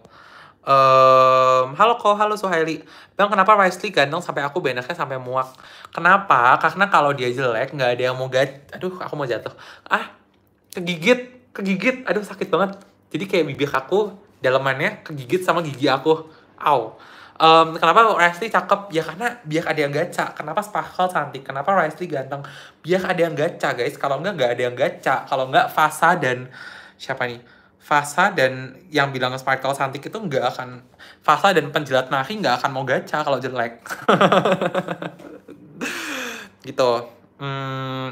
Um, halo kok, halo Suhaili. Bang, kenapa Wesley ganteng sampai aku bannernya sampai muak? Kenapa? Karena kalau dia jelek, nggak ada yang mau gat... Aduh, aku mau jatuh. Ah, kegigit, kegigit. Aduh, sakit banget. Jadi kayak bibir aku, dalemannya kegigit sama gigi aku. Au um, kenapa Resli cakep ya karena biar ada yang gaca. kenapa Sparkle cantik kenapa Resli ganteng biar ada yang gaca, guys kalau enggak nggak ada yang gaca. kalau enggak Fasa dan siapa nih Fasa dan yang bilang Sparkle cantik itu nggak akan Fasa dan penjilat nari nggak akan mau gaca kalau jelek gitu hmm.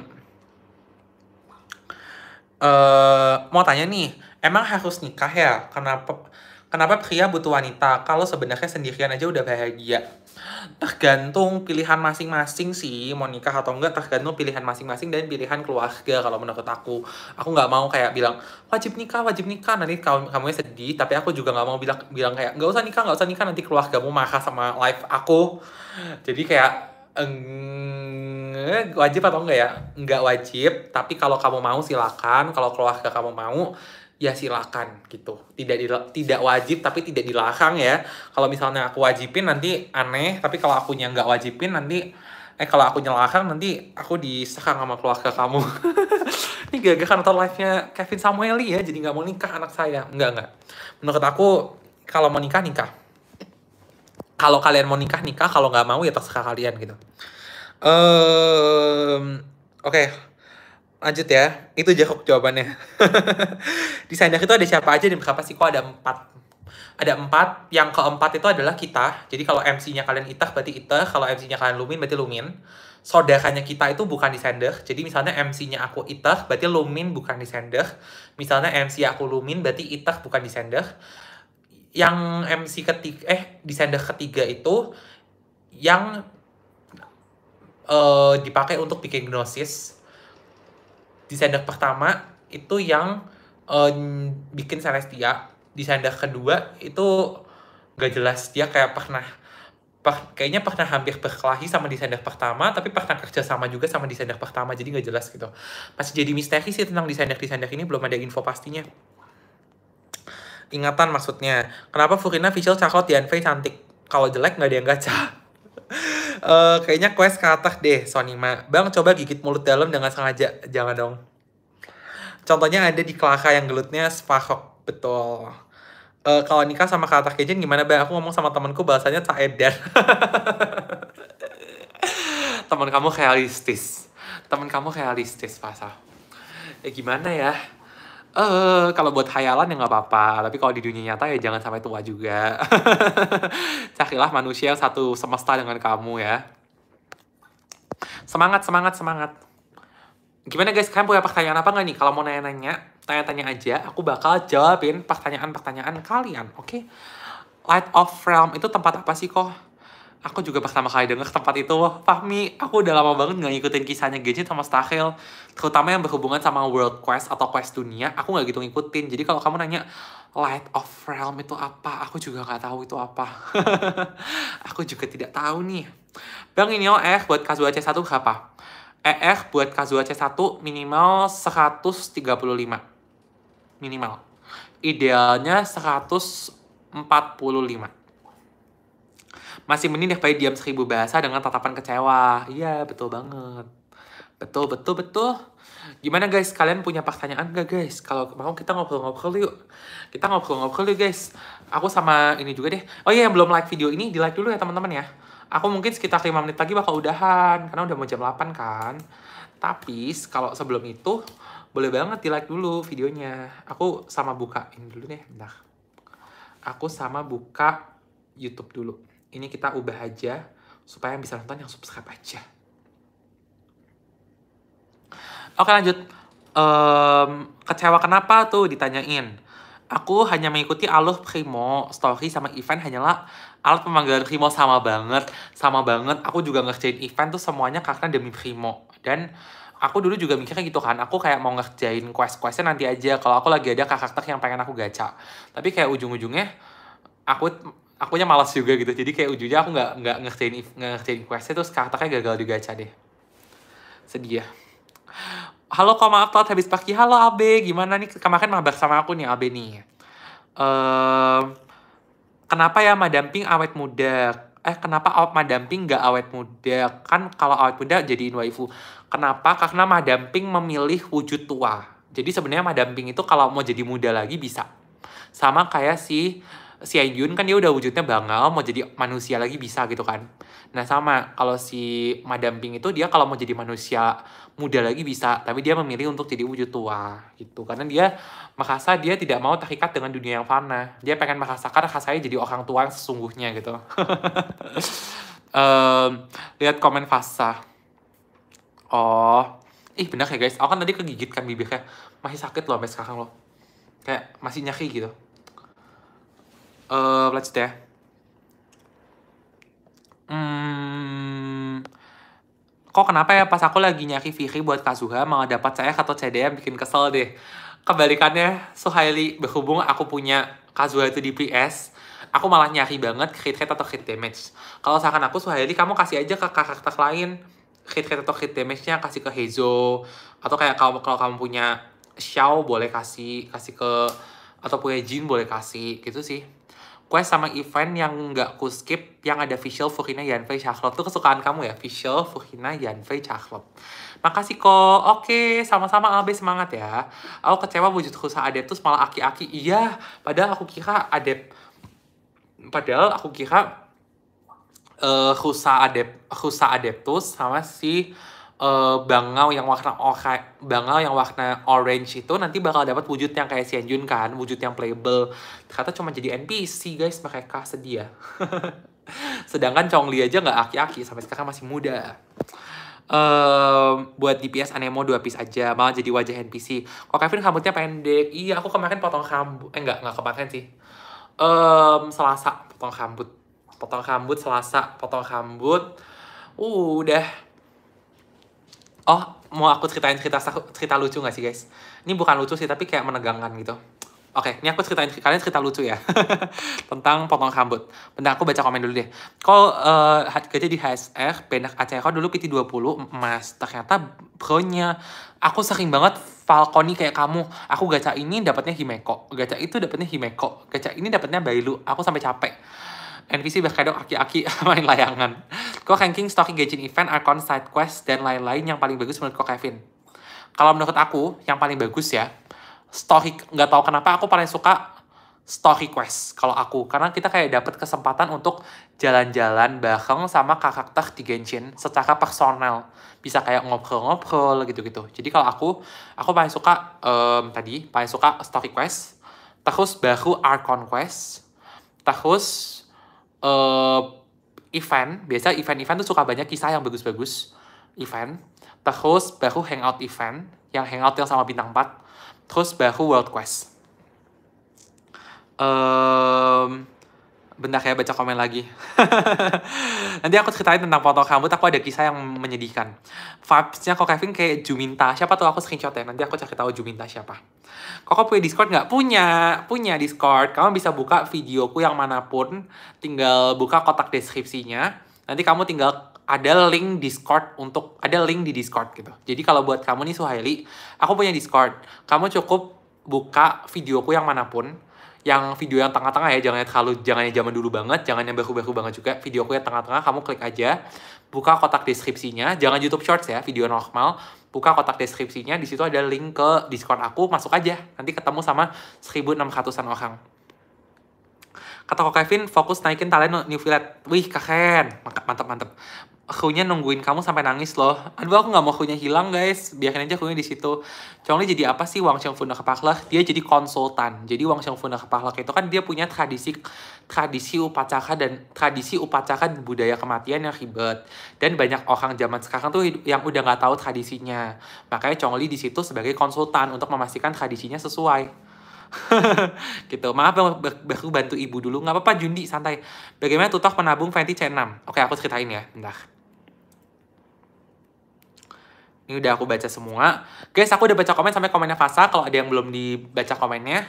uh, mau tanya nih emang harus nikah ya kenapa Kenapa pria butuh wanita? Kalau sebenarnya sendirian aja udah bahagia. Tergantung pilihan masing-masing sih, mau nikah atau enggak, tergantung pilihan masing-masing dan pilihan keluarga kalau menurut aku. Aku nggak mau kayak bilang, wajib nikah, wajib nikah, nanti kamu kamu sedih, tapi aku juga nggak mau bilang bilang kayak, nggak usah nikah, nggak usah nikah, nanti keluargamu marah sama life aku. Jadi kayak, enggak wajib atau enggak ya? Enggak wajib, tapi kalau kamu mau silakan, kalau keluarga kamu mau, ya silakan gitu tidak di, tidak wajib tapi tidak dilarang ya kalau misalnya aku wajibin nanti aneh tapi kalau aku nggak wajibin nanti eh kalau aku nyelakan nanti aku disekang sama keluarga kamu ini gagah gara nonton live-nya Kevin Samueli ya jadi nggak mau nikah anak saya nggak nggak menurut aku kalau mau nikah nikah kalau kalian mau nikah nikah kalau nggak mau ya terserah kalian gitu um, oke okay lanjut ya itu jawab jawabannya di itu ada siapa aja nih berapa sih kok ada empat ada empat yang keempat itu adalah kita jadi kalau MC-nya kalian itah berarti itah kalau MC-nya kalian lumin berarti lumin saudaranya kita itu bukan di jadi misalnya MC-nya aku itah berarti lumin bukan di misalnya MC aku lumin berarti itah bukan di yang MC ketiga eh di ketiga itu yang uh, dipakai untuk bikin gnosis desainer pertama itu yang uh, bikin Celestia desainer kedua itu gak jelas dia kayak pernah per, kayaknya pernah hampir berkelahi sama desainer pertama tapi pernah kerja sama juga sama desainer pertama jadi gak jelas gitu masih jadi misteri sih tentang desainer desainer ini belum ada info pastinya ingatan maksudnya kenapa Furina visual cakot Anfei cantik kalau jelek nggak ada yang gacha uh, kayaknya quest ke atas deh Sonima. Bang coba gigit mulut dalam dengan sengaja. Jangan dong. Contohnya ada di Kelaka yang gelutnya spahok. Betul. Uh, kalau nikah sama kata kejen gimana bang? Aku ngomong sama temanku bahasanya tak edan. teman kamu realistis. Teman kamu realistis, Pasal. Ya eh, gimana ya? eh uh, kalau buat khayalan ya nggak apa-apa tapi kalau di dunia nyata ya jangan sampai tua juga cakilah manusia yang satu semesta dengan kamu ya semangat semangat semangat gimana guys kalian punya pertanyaan apa nggak nih kalau mau nanya-nanya tanya-tanya aja aku bakal jawabin pertanyaan-pertanyaan kalian oke okay? light of realm itu tempat apa sih kok aku juga pertama kali denger tempat itu loh Fahmi aku udah lama banget nggak ngikutin kisahnya gadget sama Stahel terutama yang berhubungan sama world quest atau quest dunia aku nggak gitu ngikutin jadi kalau kamu nanya light of realm itu apa aku juga nggak tahu itu apa aku juga tidak tahu nih bang ini oh, eh buat Kazuha C1 berapa ER buat Kazuha C1 minimal 135 minimal idealnya 145 masih mending daripada diam seribu bahasa dengan tatapan kecewa. Iya, betul banget. Betul, betul, betul. Gimana guys, kalian punya pertanyaan gak guys? Kalau mau kita ngobrol-ngobrol yuk. Kita ngobrol-ngobrol yuk guys. Aku sama ini juga deh. Oh iya, yang belum like video ini, di like dulu ya teman-teman ya. Aku mungkin sekitar 5 menit lagi bakal udahan, karena udah mau jam 8 kan. Tapi kalau sebelum itu, boleh banget di like dulu videonya. Aku sama buka ini dulu deh, bentar. Aku sama buka YouTube dulu ini kita ubah aja supaya yang bisa nonton yang subscribe aja. Oke lanjut. Um, kecewa kenapa tuh ditanyain. Aku hanya mengikuti alur Primo, story sama event hanyalah alat pemanggilan Primo sama banget, sama banget. Aku juga ngerjain event tuh semuanya karena demi Primo. Dan aku dulu juga mikirnya gitu kan, aku kayak mau ngerjain quest-questnya nanti aja kalau aku lagi ada karakter yang pengen aku gacha. Tapi kayak ujung-ujungnya aku Aku nya malas juga gitu jadi kayak ujungnya aku nggak nggak ngerjain ngerjain questnya terus karakternya gagal juga gacha deh sedih ya halo kok maaf telat habis pagi halo Abe gimana nih kemarin mabar sama aku nih Abe nih ehm, kenapa ya Madam Pink awet muda eh kenapa awet Madam nggak awet muda kan kalau awet muda jadiin waifu kenapa karena Madam Pink memilih wujud tua jadi sebenarnya Madam Pink itu kalau mau jadi muda lagi bisa sama kayak si si Ayun kan dia udah wujudnya bangal mau jadi manusia lagi bisa gitu kan nah sama kalau si Madam Pink itu dia kalau mau jadi manusia muda lagi bisa tapi dia memilih untuk jadi wujud tua gitu karena dia merasa dia tidak mau terikat dengan dunia yang fana dia pengen merasakan rasanya jadi orang tua yang sesungguhnya gitu um, lihat komen Fasa oh ih benar ya guys aku kan tadi kegigit kan bibirnya masih sakit loh sampai sekarang loh kayak masih nyaki gitu Uh, eh, let's ya. Hmm, kok kenapa ya pas aku lagi nyari Vicky buat Kazuha malah dapat saya atau CDM bikin kesel deh. Kebalikannya, Suhaili berhubung aku punya Kazuha itu di PS, aku malah nyari banget crit rate atau crit damage. Kalau seakan aku Suhaili kamu kasih aja ke karakter lain crit rate atau crit damage-nya kasih ke Hezo atau kayak kalau kalau kamu punya Xiao boleh kasih kasih ke atau punya Jin boleh kasih gitu sih quest sama event yang nggak ku skip yang ada visual Fuhina Yanfei charlotte tuh kesukaan kamu ya visual Fuhina Yanfei charlotte makasih kok oke sama-sama Albe semangat ya aku kecewa wujud khusa adep tuh malah aki-aki iya padahal aku kira adep padahal aku kira uh, eh, khusa adep khusa adeptus sama si uh, bangau yang warna orange bangau yang warna orange itu nanti bakal dapat wujud yang kayak Sianjun kan wujud yang playable ternyata cuma jadi NPC guys mereka sedia sedangkan Chongli aja nggak aki-aki sampai sekarang masih muda Uh, buat DPS anemo dua piece aja malah jadi wajah NPC kok Kevin rambutnya pendek iya aku kemarin potong rambut eh enggak enggak kemarin sih um, Selasa potong rambut potong rambut Selasa potong rambut uh, udah oh mau aku ceritain cerita cerita lucu gak sih guys ini bukan lucu sih tapi kayak menegangkan gitu Oke, ini aku ceritain kalian cerita lucu ya tentang potong rambut. Bentar aku baca komen dulu deh. Kalau uh, kerja di HSR, pendek kau dulu PT20 emas. Ternyata bronya aku sering banget Falconi kayak kamu. Aku gacha ini dapatnya Himeko, gacha itu dapatnya Himeko, gacha ini dapatnya Bailu. Aku sampai capek NPC berkedok aki-aki main layangan. Kok ranking stalking gadget event, icon, side quest, dan lain-lain yang paling bagus menurut kok Kevin? Kalau menurut aku, yang paling bagus ya, story, nggak tahu kenapa aku paling suka story quest kalau aku karena kita kayak dapat kesempatan untuk jalan-jalan bareng sama karakter di Genshin secara personal bisa kayak ngobrol-ngobrol gitu-gitu jadi kalau aku aku paling suka um, tadi paling suka story quest terus baru archon quest terus uh, event, biasa event-event tuh suka banyak kisah yang bagus-bagus event. Terus baru hangout event, yang hangout yang sama bintang 4. Terus baru World Quest. Um, benda ya, kayak baca komen lagi. Nanti aku ceritain tentang potong rambut, aku ada kisah yang menyedihkan. Vibes-nya kok Kevin kayak Juminta, siapa tuh aku screenshot ya, nanti aku cari tahu Juminta siapa. Kok punya Discord nggak? Punya, punya Discord. Kamu bisa buka videoku yang manapun, tinggal buka kotak deskripsinya. Nanti kamu tinggal ada link Discord untuk ada link di Discord gitu. Jadi kalau buat kamu nih Suhaili, aku punya Discord. Kamu cukup buka videoku yang manapun, yang video yang tengah-tengah ya jangan yang terlalu jangan yang zaman dulu banget jangan yang baru-baru banget juga video aku yang tengah-tengah kamu klik aja buka kotak deskripsinya jangan YouTube Shorts ya video normal buka kotak deskripsinya di situ ada link ke Discord aku masuk aja nanti ketemu sama 1600-an orang kata kok Kevin fokus naikin talent new Village wih keren mantap mantap akunya nungguin kamu sampai nangis loh. Aduh aku nggak mau akunya hilang guys, biarin aja akunya di situ. Chongli jadi apa sih Wang Chengfu Kepaklak? Dia jadi konsultan. Jadi Wang Chengfu Kepaklak itu kan dia punya tradisi tradisi upacara dan tradisi upacara budaya kematian yang ribet. Dan banyak orang zaman sekarang tuh yang udah nggak tahu tradisinya. Makanya Chongli di situ sebagai konsultan untuk memastikan tradisinya sesuai. gitu maaf baru bantu ibu dulu nggak apa-apa Jundi santai bagaimana tutok penabung Fenty C6 oke aku ceritain ya bentar ini udah aku baca semua guys aku udah baca komen sampai komennya Fasa kalau ada yang belum dibaca komennya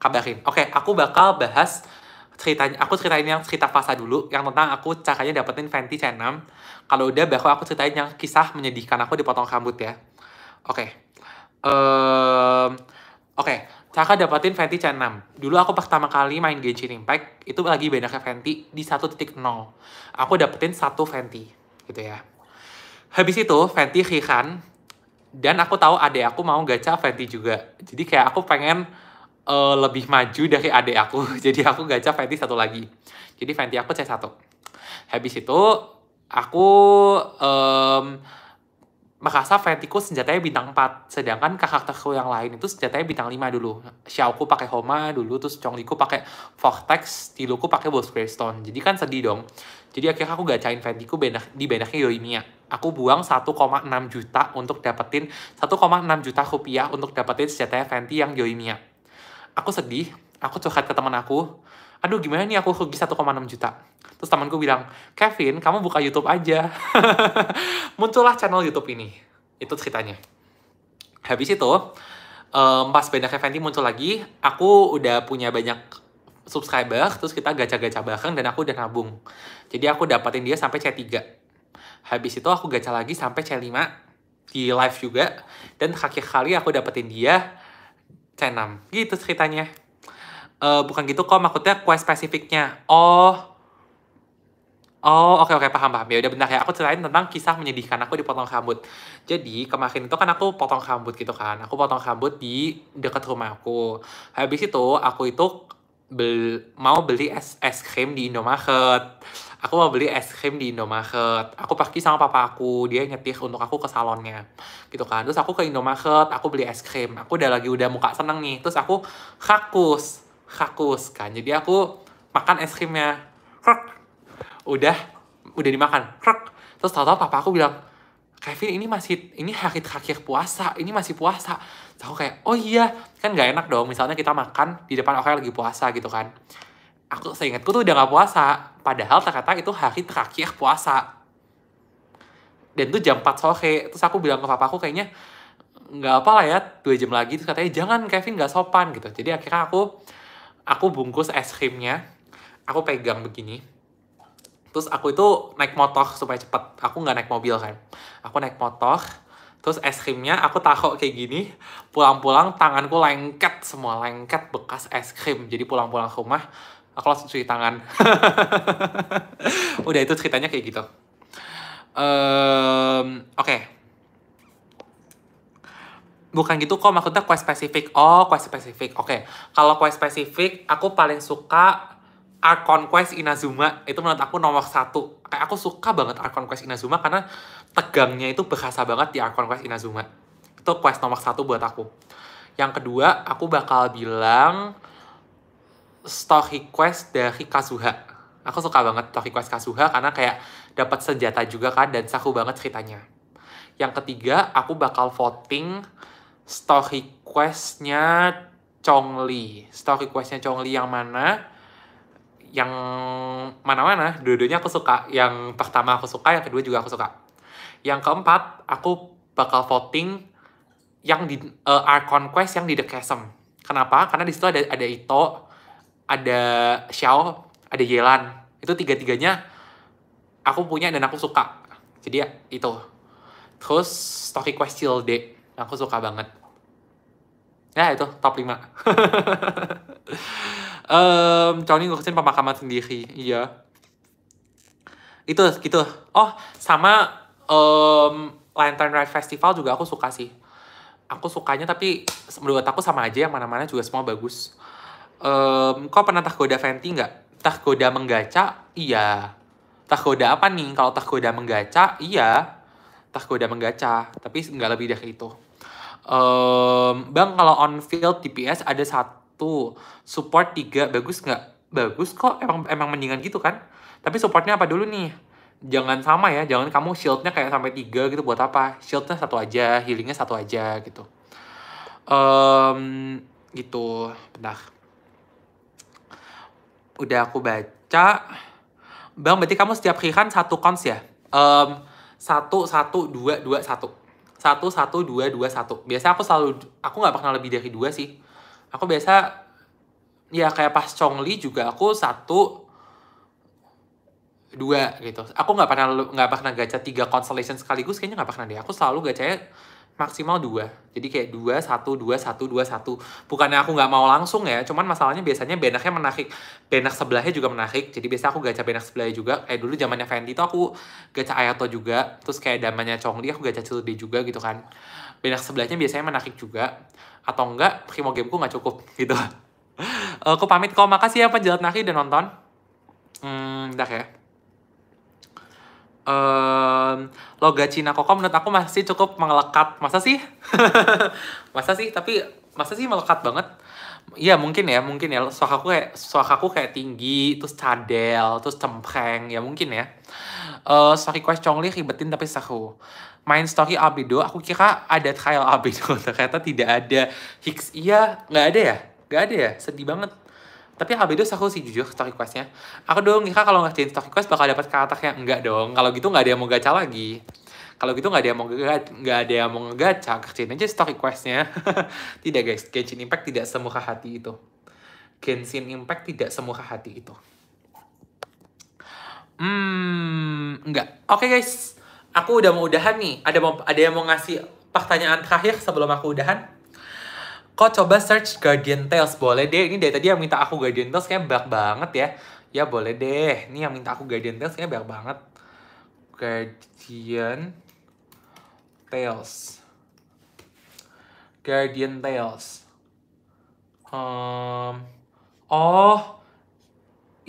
kabarin oke aku bakal bahas ceritanya aku ceritain yang cerita fasa dulu yang tentang aku caranya dapetin Fenty C6 kalau udah baru aku ceritain yang kisah menyedihkan aku dipotong rambut ya oke okay. um, Oke, okay, Caka dapetin Fenty chain 6 Dulu aku pertama kali main Genshin Impact, itu lagi beda ke Fenty di 1.0. Aku dapetin satu Fenty, gitu ya. Habis itu, Fenty Hikan, dan aku tahu adek aku mau gacha Fenty juga. Jadi kayak aku pengen uh, lebih maju dari adek aku, jadi aku gacha Fenty satu lagi. Jadi Fenty aku C1. Habis itu, aku... Um, Makasa Fentiku senjatanya bintang 4, sedangkan kakak-kakakku yang lain itu senjatanya bintang 5 dulu. Xiaoku pakai Homa dulu, terus Chongliku pakai Vortex, Tiluku pakai Boss Greystone. Jadi kan sedih dong. Jadi akhirnya aku gacain Fentiku benak, di benaknya Yoimiya. Aku buang 1,6 juta untuk dapetin 1,6 juta rupiah untuk dapetin senjatanya Fenty yang Yoimiya. Aku sedih, aku curhat ke teman aku, aduh gimana nih aku rugi 1,6 juta. Terus temanku bilang, Kevin, kamu buka YouTube aja. Muncullah channel YouTube ini. Itu ceritanya. Habis itu, um, pas Benda Kevin muncul lagi, aku udah punya banyak subscriber, terus kita gacha-gacha bareng, dan aku udah nabung. Jadi aku dapetin dia sampai C3. Habis itu aku gacha lagi sampai C5 di live juga. Dan terakhir kali aku dapetin dia C6. Gitu ceritanya uh, bukan gitu kok maksudnya kue spesifiknya. Oh. Oh, oke oke okay, paham paham. Ya udah bentar ya. Aku ceritain tentang kisah menyedihkan aku dipotong rambut. Jadi, kemarin itu kan aku potong rambut gitu kan. Aku potong rambut di dekat rumah aku. Habis itu aku itu bel mau beli es es krim di Indomaret. Aku mau beli es krim di Indomaret. Aku pergi sama papa aku, dia nyetir untuk aku ke salonnya. Gitu kan. Terus aku ke Indomaret, aku beli es krim. Aku udah lagi udah muka seneng nih. Terus aku kakus kakus kan jadi aku makan es krimnya krek. udah udah dimakan krek. terus tahu-tahu papa aku bilang Kevin ini masih ini hari terakhir puasa ini masih puasa terus aku kayak oh iya kan nggak enak dong misalnya kita makan di depan orang yang lagi puasa gitu kan aku seingatku tuh udah nggak puasa padahal ternyata itu hari terakhir puasa dan tuh jam 4 sore terus aku bilang ke papa aku kayaknya nggak apa lah ya dua jam lagi terus katanya jangan Kevin nggak sopan gitu jadi akhirnya aku aku bungkus es krimnya aku pegang begini terus aku itu naik motor supaya cepet aku nggak naik mobil kan aku naik motor terus es krimnya aku taruh kayak gini pulang-pulang tanganku lengket semua lengket bekas es krim jadi pulang-pulang ke rumah aku langsung cuci tangan udah itu ceritanya kayak gitu um, oke okay bukan gitu kok maksudnya quest spesifik oh quest spesifik oke okay. kalau quest spesifik aku paling suka Archon Quest Inazuma itu menurut aku nomor satu kayak aku suka banget Archon Quest Inazuma karena tegangnya itu berasa banget di Archon Quest Inazuma itu quest nomor satu buat aku yang kedua aku bakal bilang story quest dari Kazuha aku suka banget story quest Kazuha karena kayak dapat senjata juga kan dan saku banget ceritanya yang ketiga aku bakal voting stock requestnya Chongli stock requestnya Chongli yang mana yang mana-mana dua-duanya aku suka yang pertama aku suka yang kedua juga aku suka yang keempat aku bakal voting yang di uh, Archon Quest yang di The Chasm kenapa karena di situ ada ada Ito ada Xiao ada Yelan itu tiga-tiganya aku punya dan aku suka jadi ya, itu terus stock Quest Shield aku suka banget ya itu top 5 um, tahun ngurusin pemakaman sendiri iya itu gitu oh sama um, Lantern Ride Festival juga aku suka sih aku sukanya tapi menurut aku sama aja yang mana-mana juga semua bagus um, kok pernah tergoda Fenty nggak tergoda menggaca iya tergoda apa nih kalau tergoda menggaca iya tergoda menggaca tapi nggak lebih dari itu Um, bang kalau on field TPS ada satu support tiga bagus nggak? Bagus kok emang emang mendingan gitu kan? Tapi supportnya apa dulu nih? Jangan sama ya, jangan kamu shieldnya kayak sampai tiga gitu buat apa? Shieldnya satu aja, healingnya satu aja gitu. Um, gitu, bentar. Udah aku baca. Bang, berarti kamu setiap kan satu cons ya? Um, satu, satu, dua, dua, satu satu satu dua dua satu biasa aku selalu aku nggak pernah lebih dari dua sih aku biasa ya kayak pas Chongli juga aku satu dua gitu aku nggak pernah nggak pernah gacha tiga constellation sekaligus kayaknya nggak pernah deh aku selalu gacanya maksimal dua jadi kayak dua satu dua satu dua satu bukannya aku nggak mau langsung ya cuman masalahnya biasanya benaknya menarik benak sebelahnya juga menarik jadi biasa aku gacha benak sebelahnya juga kayak dulu zamannya Fendi tuh aku gacha Ayato juga terus kayak damanya Chongli aku gacha Childe juga gitu kan benak sebelahnya biasanya menarik juga atau enggak primo gameku nggak cukup gitu eh, aku pamit kok makasih ya penjelat naki dan nonton hmm, dah ya um, logo Cina Koko menurut aku masih cukup melekat. Masa sih? masa sih? Tapi masa sih melekat banget? Iya mungkin ya, mungkin ya. Suak aku kayak suak aku kayak tinggi, terus cadel, terus cempreng, ya mungkin ya. Uh, sorry quest Chongli ribetin tapi seru. Main story Abido, aku kira ada trial Abido. ternyata tidak ada. Hicks iya, nggak ada ya? Nggak ada ya? Sedih banget tapi Albedo aku sih jujur story questnya, aku dong ngira kalau ngerjain story quest bakal dapat karakter yang enggak dong kalau gitu nggak ada yang mau gacha lagi kalau gitu nggak ada yang mau nggak ada yang mau ngegacha kerjain aja story questnya, tidak guys Genshin Impact tidak semurah hati itu Genshin Impact tidak semurah hati itu hmm enggak oke okay, guys aku udah mau udahan nih ada mau ada yang mau ngasih pertanyaan terakhir sebelum aku udahan Kok coba search Guardian Tales, boleh deh. Ini dari tadi yang minta aku Guardian Tales kayak banyak banget ya. Ya boleh deh, ini yang minta aku Guardian Tales kayak banyak banget. Guardian Tales. Guardian Tales. Um, oh,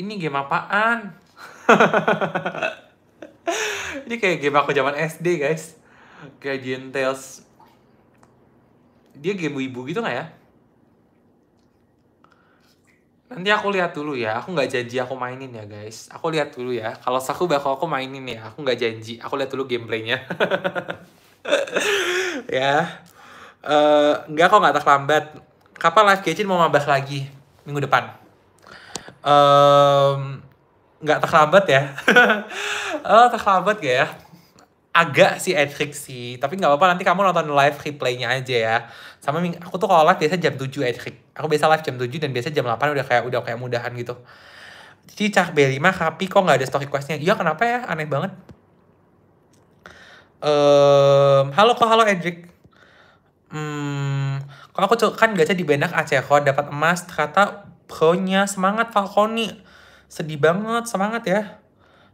ini game apaan? ini kayak game aku zaman SD guys. Guardian Tales dia game ibu gitu nggak ya nanti aku lihat dulu ya aku nggak janji aku mainin ya guys aku lihat dulu ya kalau saku bakal aku mainin ya aku nggak janji aku lihat dulu gameplaynya ya uh, nggak kok nggak tak lambat, kapan live kecil mau mabas lagi minggu depan um, nggak terlambat ya oh terlambat gak ya agak si Edric sih tapi nggak apa-apa nanti kamu nonton live replaynya aja ya sama aku tuh kalau live biasa jam 7 Edric aku biasa live jam 7 dan biasa jam 8 udah kayak udah kayak mudahan gitu jadi cah B5 tapi kok nggak ada stock requestnya iya kenapa ya aneh banget um, halo kok halo Edric hmm, kok aku kan gaca di benak kok dapat emas ternyata pro-nya semangat Falconi sedih banget semangat ya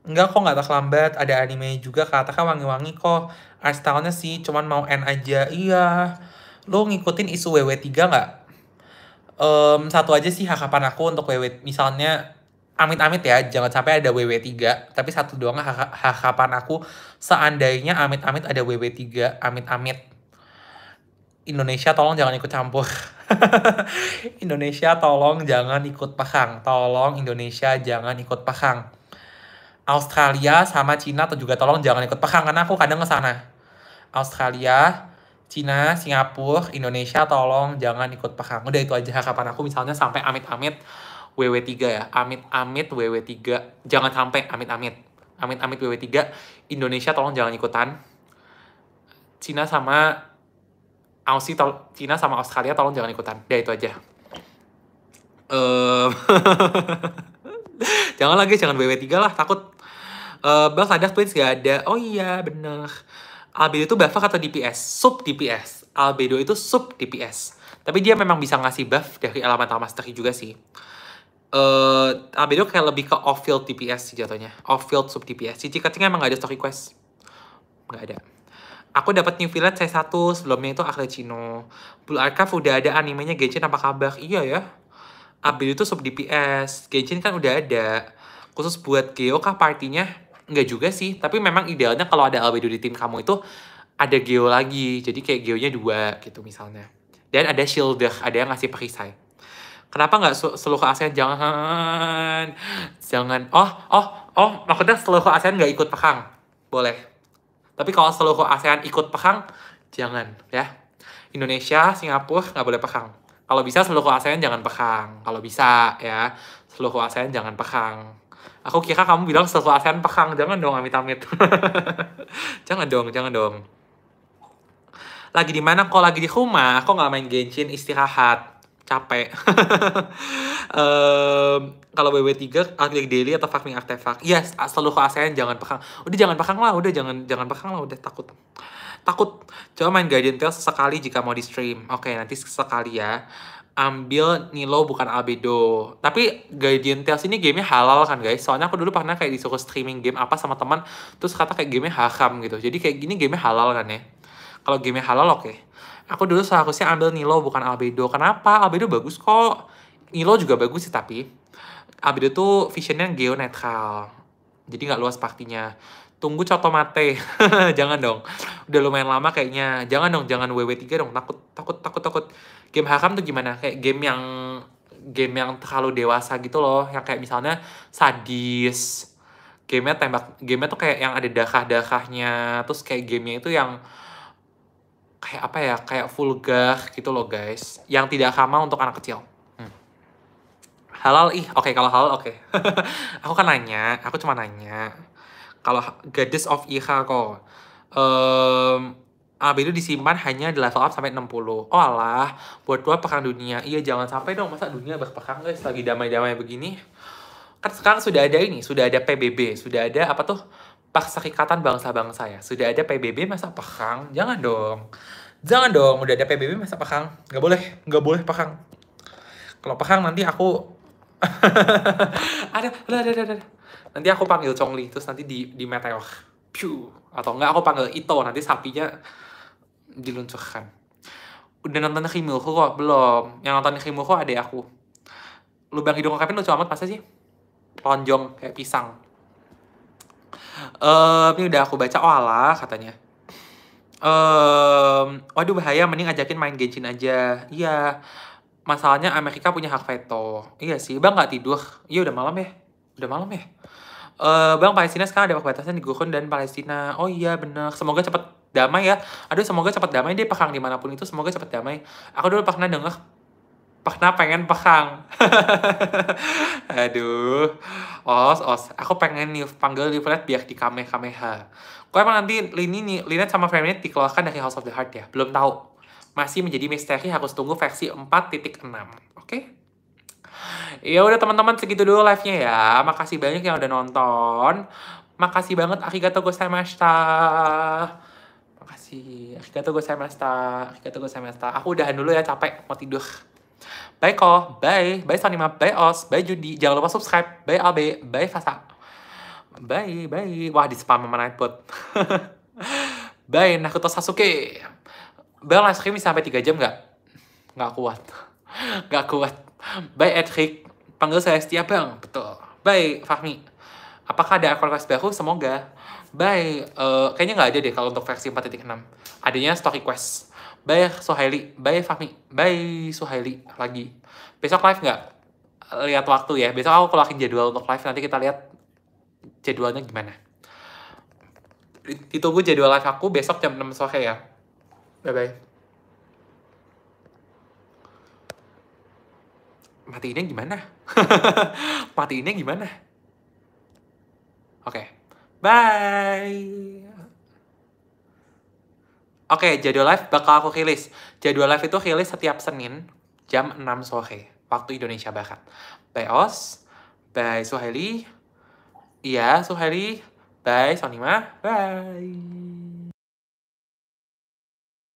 Enggak kok nggak terlambat, ada anime juga katakan wangi-wangi kok. Art style-nya sih cuman mau end aja. Iya. Lo ngikutin isu WW3 nggak? Um, satu aja sih harapan aku untuk WW misalnya amit-amit ya jangan sampai ada WW3 tapi satu doang harapan aku seandainya amit-amit ada WW3 amit-amit Indonesia tolong jangan ikut campur Indonesia tolong jangan ikut pekang tolong Indonesia jangan ikut pekang Australia sama Cina atau juga tolong jangan ikut Pekang karena aku kadang ke sana. Australia, Cina, Singapura, Indonesia tolong jangan ikut Pekang. Udah itu aja harapan aku misalnya sampai amit-amit WW3 ya. Amit-amit WW3. Jangan sampai amit-amit. Amit-amit WW3. Indonesia tolong jangan ikutan. Cina sama Aussie tol Cina sama Australia tolong jangan ikutan. Udah itu aja. Um... jangan lagi jangan WW3 lah takut uh, Bel sadar twins gak ada oh iya bener albedo itu buff atau DPS sub DPS albedo itu sub DPS tapi dia memang bisa ngasih buff dari elemental mastery juga sih uh, albedo kayak lebih ke off field DPS sih jatuhnya off field sub DPS cici kacingnya emang gak ada story quest gak ada Aku dapat New Village saya satu sebelumnya itu akrechino Blue Archive udah ada animenya Genshin apa kabar? Iya ya, abis itu sub DPS Genshin kan udah ada khusus buat Geo kah partinya nggak juga sih tapi memang idealnya kalau ada albedo di tim kamu itu ada Geo lagi jadi kayak Geonya dua gitu misalnya dan ada shielder ada yang ngasih perisai kenapa nggak seluruh ASEAN jangan jangan oh oh oh maksudnya seluruh ASEAN nggak ikut pekang boleh tapi kalau seluruh ASEAN ikut pekang jangan ya Indonesia Singapura nggak boleh pekang kalau bisa seluruh ASEAN jangan pekang. Kalau bisa ya, seluruh ASEAN jangan pekang. Aku kira kamu bilang seluruh ASEAN pekang Jangan dong amit-amit. jangan dong, jangan dong. Lagi di mana? Kok lagi di rumah? Kok nggak main Genshin istirahat? Capek. um, kalau BW3 Arctic Daily atau Farming artefak. Yes, seluruh ASEAN jangan pekang. Udah jangan pekang lah, udah jangan jangan pekang lah, udah takut. Takut. Coba main Guardian Tales sekali jika mau di stream. Oke, okay, nanti sekali ya. Ambil Nilo bukan Albedo. Tapi Guardian Tales ini gamenya halal kan guys. Soalnya aku dulu pernah kayak disuruh streaming game apa sama teman. Terus kata kayak gamenya haram gitu. Jadi kayak gini gamenya halal kan ya. Kalau gamenya halal oke. Okay. Aku dulu seharusnya ambil Nilo bukan Albedo. Kenapa? Albedo bagus kok. Nilo juga bagus sih tapi. Albedo tuh visionnya netral Jadi nggak luas partinya tunggu coto mate jangan dong udah lumayan lama kayaknya jangan dong jangan WW3 dong takut takut takut takut game hakam tuh gimana kayak game yang game yang terlalu dewasa gitu loh yang kayak misalnya sadis gamenya tembak gamenya tuh kayak yang ada dakah dakahnya terus kayak gamenya itu yang kayak apa ya kayak vulgar gitu loh guys yang tidak ramah untuk anak kecil hmm. halal ih oke okay, kalau halal oke okay. aku kan nanya aku cuma nanya kalau Goddess of kok. Um, AB itu disimpan hanya di level up sampai 60. Oh alah, buat gua perang dunia. Iya jangan sampai dong masa dunia berperang guys lagi damai-damai begini. Kan sekarang sudah ada ini, sudah ada PBB, sudah ada apa tuh? Perserikatan Bangsa-Bangsa ya. Sudah ada PBB masa perang? Jangan dong. Jangan dong, udah ada PBB masa perang? Gak boleh, gak boleh perang. Kalau perang nanti aku... ada, ada, ada, ada. ada nanti aku panggil Chongli terus nanti di di meteor piu atau enggak aku panggil Ito nanti sapinya diluncurkan udah nonton Kimilku kok belum yang nonton Kimilku ada aku lubang hidung Kevin lucu amat pasti sih lonjong kayak pisang um, ini udah aku baca oh alah katanya um, waduh bahaya mending ajakin main Genshin aja iya masalahnya Amerika punya hak veto iya sih bang gak tidur iya udah malam ya udah malam ya uh, Bang Palestina sekarang ada perbatasan di Gurun dan Palestina. Oh iya benar. Semoga cepat damai ya. Aduh semoga cepat damai deh perang dimanapun itu semoga cepat damai. Aku dulu pernah dengar pernah pengen pekang. Aduh. Os, os. Aku pengen nih panggil Livelet biar di kameha Kok emang nanti Lini nih, Linet sama Feminine dikeluarkan dari House of the Heart ya? Belum tahu. Masih menjadi misteri harus tunggu versi 4.6. Oke? Okay? ya udah teman-teman segitu dulu live-nya ya. Makasih banyak yang udah nonton. Makasih banget Akigato Gozaimashita. Makasih. Akigato Gozaimashita. Akigato Gozaimashita. Aku udahan dulu ya capek mau tidur. Bye ko, bye, bye Sonima, bye Os, bye Judi. Jangan lupa subscribe, bye AB, bye Fasa. Bye, bye. Wah, di spam sama Nightbot. bye nakuto Sasuke. bye live cream sampai 3 jam nggak? Nggak kuat. Nggak kuat. Baik Etrik, panggil saya setiap Bang. Betul. Baik Fahmi, apakah ada akun request baru? Semoga. Baik, uh, kayaknya nggak ada deh kalau untuk versi 4.6. Adanya stock request. Baik Sohaili, baik Fahmi, baik Sohaili lagi. Besok live nggak? Lihat waktu ya. Besok aku keluarin jadwal untuk live, nanti kita lihat jadwalnya gimana. Ditunggu jadwal live aku besok jam 6 sore ya. Bye-bye. matiinnya gimana? matiinnya gimana? Oke, okay. bye. Oke, okay, jadwal live bakal aku rilis. Jadwal live itu rilis setiap Senin jam 6 sore waktu Indonesia Barat. Bye Os, bye Suhaili, iya Suhaili, bye Sonima, bye.